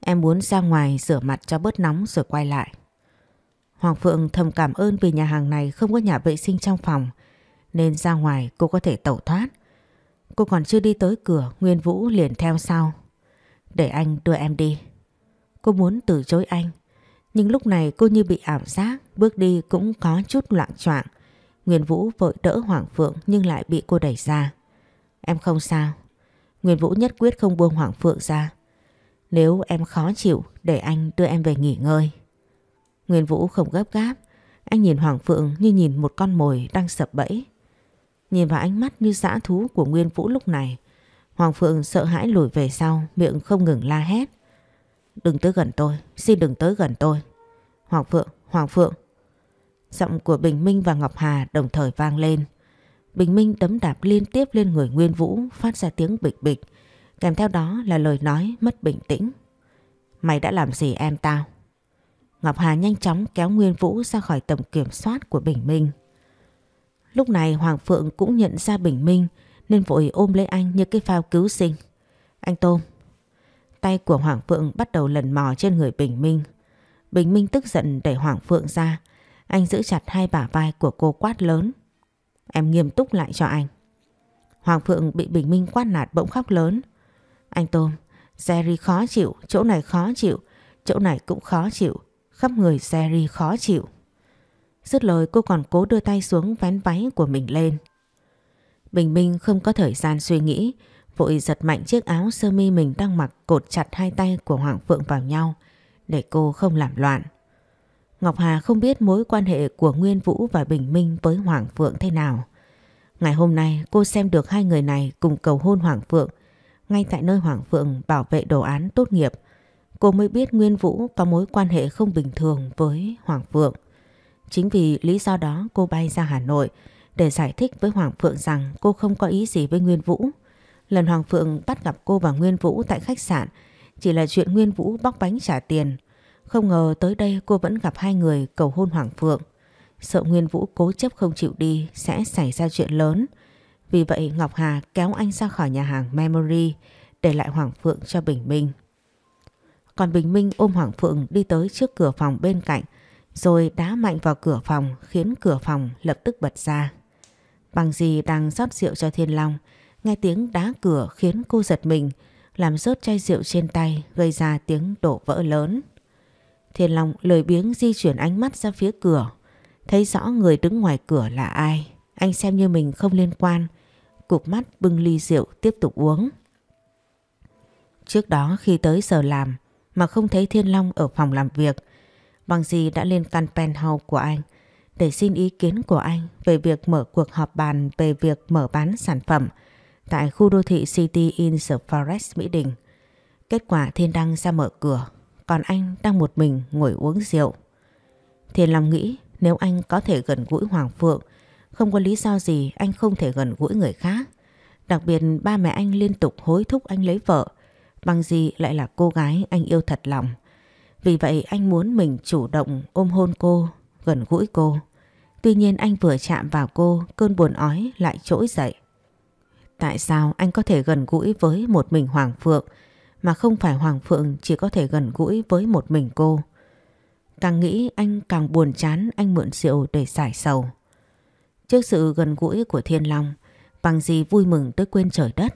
Em muốn ra ngoài rửa mặt cho bớt nóng rồi quay lại. Hoàng Phượng thầm cảm ơn vì nhà hàng này không có nhà vệ sinh trong phòng. Nên ra ngoài cô có thể tẩu thoát. Cô còn chưa đi tới cửa Nguyên Vũ liền theo sau Để anh đưa em đi Cô muốn từ chối anh Nhưng lúc này cô như bị ảo giác Bước đi cũng có chút loạn choạng Nguyên Vũ vội đỡ Hoàng Phượng Nhưng lại bị cô đẩy ra Em không sao Nguyên Vũ nhất quyết không buông Hoàng Phượng ra Nếu em khó chịu Để anh đưa em về nghỉ ngơi Nguyên Vũ không gấp gáp anh nhìn Hoàng Phượng như nhìn một con mồi đang sập bẫy. Nhìn vào ánh mắt như dã thú của Nguyên Vũ lúc này, Hoàng Phượng sợ hãi lùi về sau, miệng không ngừng la hét. Đừng tới gần tôi, xin đừng tới gần tôi. Hoàng Phượng, Hoàng Phượng. Giọng của Bình Minh và Ngọc Hà đồng thời vang lên. Bình Minh tấm đạp liên tiếp lên người Nguyên Vũ phát ra tiếng bịch bịch, kèm theo đó là lời nói mất bình tĩnh. Mày đã làm gì em tao? Ngọc Hà nhanh chóng kéo Nguyên Vũ ra khỏi tầm kiểm soát của Bình Minh. Lúc này Hoàng Phượng cũng nhận ra Bình Minh nên vội ôm lấy anh như cái phao cứu sinh. Anh Tôm. Tay của Hoàng Phượng bắt đầu lần mò trên người Bình Minh. Bình Minh tức giận đẩy Hoàng Phượng ra. Anh giữ chặt hai bả vai của cô quát lớn. Em nghiêm túc lại cho anh. Hoàng Phượng bị Bình Minh quát nạt bỗng khóc lớn. Anh Tôm, Jerry khó chịu, chỗ này khó chịu, chỗ này cũng khó chịu, khắp người Jerry khó chịu. Dứt lời cô còn cố đưa tay xuống vén váy của mình lên. Bình Minh không có thời gian suy nghĩ, vội giật mạnh chiếc áo sơ mi mình đang mặc cột chặt hai tay của Hoàng Phượng vào nhau để cô không làm loạn. Ngọc Hà không biết mối quan hệ của Nguyên Vũ và Bình Minh với Hoàng Phượng thế nào. Ngày hôm nay cô xem được hai người này cùng cầu hôn Hoàng Phượng ngay tại nơi Hoàng Phượng bảo vệ đồ án tốt nghiệp. Cô mới biết Nguyên Vũ có mối quan hệ không bình thường với Hoàng Phượng. Chính vì lý do đó cô bay ra Hà Nội để giải thích với Hoàng Phượng rằng cô không có ý gì với Nguyên Vũ. Lần Hoàng Phượng bắt gặp cô và Nguyên Vũ tại khách sạn chỉ là chuyện Nguyên Vũ bóc bánh trả tiền. Không ngờ tới đây cô vẫn gặp hai người cầu hôn Hoàng Phượng. Sợ Nguyên Vũ cố chấp không chịu đi sẽ xảy ra chuyện lớn. Vì vậy Ngọc Hà kéo anh ra khỏi nhà hàng Memory để lại Hoàng Phượng cho Bình Minh. Còn Bình Minh ôm Hoàng Phượng đi tới trước cửa phòng bên cạnh rồi đá mạnh vào cửa phòng khiến cửa phòng lập tức bật ra. Bằng gì đang rót rượu cho Thiên Long, nghe tiếng đá cửa khiến cô giật mình, làm rớt chai rượu trên tay gây ra tiếng đổ vỡ lớn. Thiên Long lười biếng di chuyển ánh mắt ra phía cửa, thấy rõ người đứng ngoài cửa là ai. Anh xem như mình không liên quan, cụp mắt bưng ly rượu tiếp tục uống. Trước đó khi tới giờ làm mà không thấy Thiên Long ở phòng làm việc, Bằng gì đã lên căn penthouse của anh để xin ý kiến của anh về việc mở cuộc họp bàn về việc mở bán sản phẩm tại khu đô thị City in the Forest Mỹ Đình. Kết quả Thiên Đăng ra mở cửa, còn anh đang một mình ngồi uống rượu. Thiên Long nghĩ nếu anh có thể gần gũi Hoàng Phượng, không có lý do gì anh không thể gần gũi người khác. Đặc biệt ba mẹ anh liên tục hối thúc anh lấy vợ, bằng gì lại là cô gái anh yêu thật lòng. Vì vậy anh muốn mình chủ động ôm hôn cô, gần gũi cô. Tuy nhiên anh vừa chạm vào cô, cơn buồn ói lại trỗi dậy. Tại sao anh có thể gần gũi với một mình Hoàng Phượng mà không phải Hoàng Phượng chỉ có thể gần gũi với một mình cô? Càng nghĩ anh càng buồn chán anh mượn rượu để giải sầu. Trước sự gần gũi của Thiên Long, bằng gì vui mừng tới quên trời đất,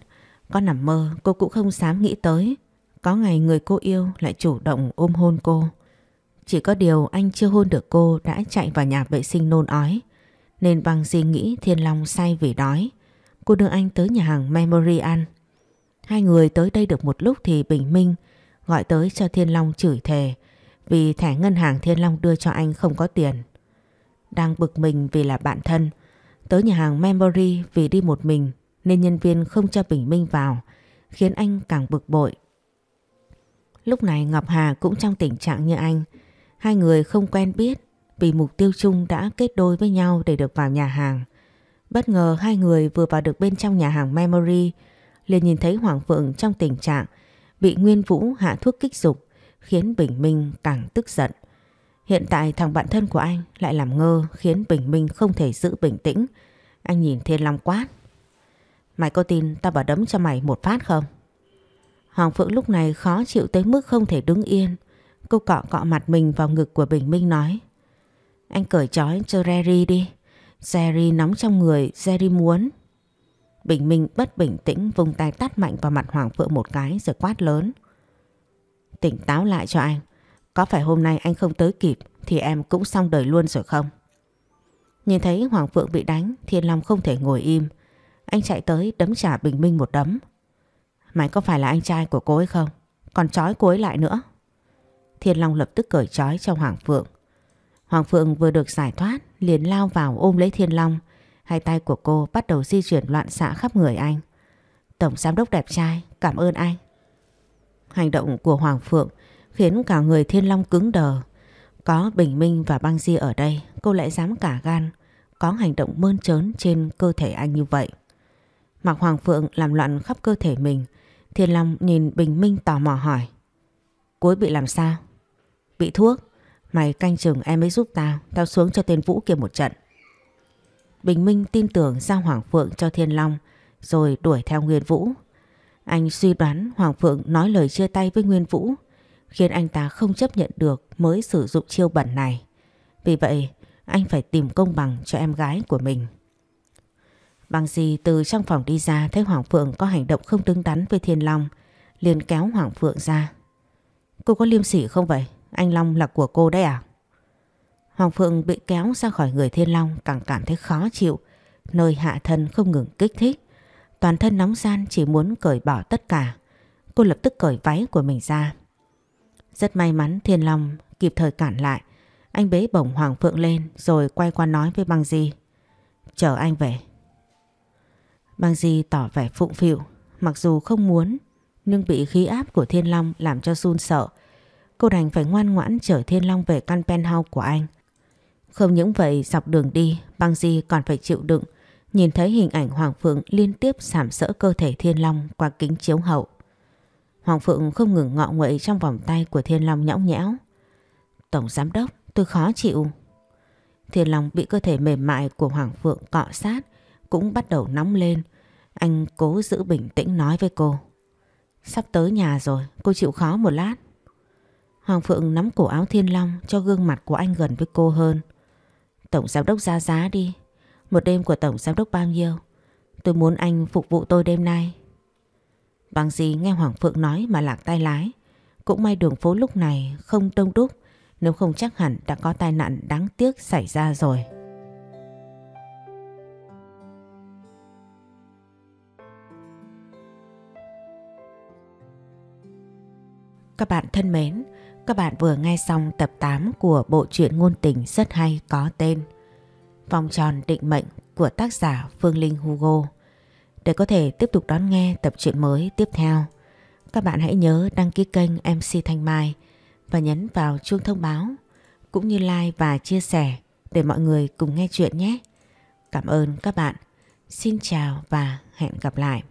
có nằm mơ cô cũng không dám nghĩ tới có ngày người cô yêu lại chủ động ôm hôn cô. Chỉ có điều anh chưa hôn được cô đã chạy vào nhà vệ sinh nôn ói. Nên bằng suy nghĩ Thiên Long say vì đói. Cô đưa anh tới nhà hàng Memory ăn. Hai người tới đây được một lúc thì Bình Minh gọi tới cho Thiên Long chửi thề vì thẻ ngân hàng Thiên Long đưa cho anh không có tiền. Đang bực mình vì là bạn thân, tới nhà hàng Memory vì đi một mình nên nhân viên không cho Bình Minh vào, khiến anh càng bực bội. Lúc này Ngọc Hà cũng trong tình trạng như anh. Hai người không quen biết vì mục tiêu chung đã kết đôi với nhau để được vào nhà hàng. Bất ngờ hai người vừa vào được bên trong nhà hàng Memory liền nhìn thấy Hoàng Phượng trong tình trạng bị Nguyên Vũ hạ thuốc kích dục khiến Bình Minh càng tức giận. Hiện tại thằng bạn thân của anh lại làm ngơ khiến Bình Minh không thể giữ bình tĩnh. Anh nhìn Thiên Long quát. Mày có tin tao bảo đấm cho mày một phát không? Hoàng Phượng lúc này khó chịu tới mức không thể đứng yên. Cô cọ cọ mặt mình vào ngực của Bình Minh nói. Anh cởi trói cho Jerry đi. Jerry nóng trong người, Jerry muốn. Bình Minh bất bình tĩnh vùng tay tát mạnh vào mặt Hoàng Phượng một cái rồi quát lớn. Tỉnh táo lại cho anh. Có phải hôm nay anh không tới kịp thì em cũng xong đời luôn rồi không? Nhìn thấy Hoàng Phượng bị đánh, Thiên Long không thể ngồi im. Anh chạy tới đấm trả Bình Minh một đấm. Mày có phải là anh trai của cô ấy không? Còn trói cô ấy lại nữa. Thiên Long lập tức cởi trói cho Hoàng Phượng. Hoàng Phượng vừa được giải thoát liền lao vào ôm lấy Thiên Long. Hai tay của cô bắt đầu di chuyển loạn xạ khắp người anh. Tổng giám đốc đẹp trai, cảm ơn anh. Hành động của Hoàng Phượng khiến cả người Thiên Long cứng đờ. Có Bình Minh và Băng Di ở đây, cô lại dám cả gan có hành động mơn trớn trên cơ thể anh như vậy. Mặc Hoàng Phượng làm loạn khắp cơ thể mình Thiên Long nhìn Bình Minh tò mò hỏi. Cuối bị làm sao? Bị thuốc. Mày canh chừng em ấy giúp tao. Tao xuống cho tên Vũ kia một trận. Bình Minh tin tưởng giao Hoàng Phượng cho Thiên Long rồi đuổi theo Nguyên Vũ. Anh suy đoán Hoàng Phượng nói lời chia tay với Nguyên Vũ khiến anh ta không chấp nhận được mới sử dụng chiêu bẩn này. Vì vậy, anh phải tìm công bằng cho em gái của mình. Bằng gì từ trong phòng đi ra thấy Hoàng Phượng có hành động không đứng đắn với Thiên Long, liền kéo Hoàng Phượng ra. Cô có liêm sỉ không vậy? Anh Long là của cô đấy à? Hoàng Phượng bị kéo ra khỏi người Thiên Long càng cảm thấy khó chịu, nơi hạ thân không ngừng kích thích. Toàn thân nóng gian chỉ muốn cởi bỏ tất cả. Cô lập tức cởi váy của mình ra. Rất may mắn Thiên Long kịp thời cản lại. Anh bế bổng Hoàng Phượng lên rồi quay qua nói với băng di. Chờ anh về. Bang Di tỏ vẻ phụng phịu, mặc dù không muốn, nhưng bị khí áp của Thiên Long làm cho run sợ. Cô đành phải ngoan ngoãn chở Thiên Long về căn penthouse của anh. Không những vậy dọc đường đi, Bang Di còn phải chịu đựng, nhìn thấy hình ảnh Hoàng Phượng liên tiếp sảm sỡ cơ thể Thiên Long qua kính chiếu hậu. Hoàng Phượng không ngừng ngọ nguậy trong vòng tay của Thiên Long nhõng nhẽo. Tổng giám đốc, tôi khó chịu. Thiên Long bị cơ thể mềm mại của Hoàng Phượng cọ sát, cũng bắt đầu nóng lên. Anh cố giữ bình tĩnh nói với cô. Sắp tới nhà rồi, cô chịu khó một lát. Hoàng Phượng nắm cổ áo Thiên Long cho gương mặt của anh gần với cô hơn. Tổng giám đốc ra giá đi. Một đêm của tổng giám đốc bao nhiêu? Tôi muốn anh phục vụ tôi đêm nay. Bằng gì nghe Hoàng Phượng nói mà lạc tay lái. Cũng may đường phố lúc này không đông đúc, nếu không chắc hẳn đã có tai nạn đáng tiếc xảy ra rồi. Các bạn thân mến, các bạn vừa nghe xong tập 8 của bộ truyện ngôn tình rất hay có tên Vòng tròn định mệnh của tác giả Phương Linh Hugo. Để có thể tiếp tục đón nghe tập truyện mới tiếp theo, các bạn hãy nhớ đăng ký kênh MC Thanh Mai và nhấn vào chuông thông báo cũng như like và chia sẻ để mọi người cùng nghe chuyện nhé. Cảm ơn các bạn. Xin chào và hẹn gặp lại.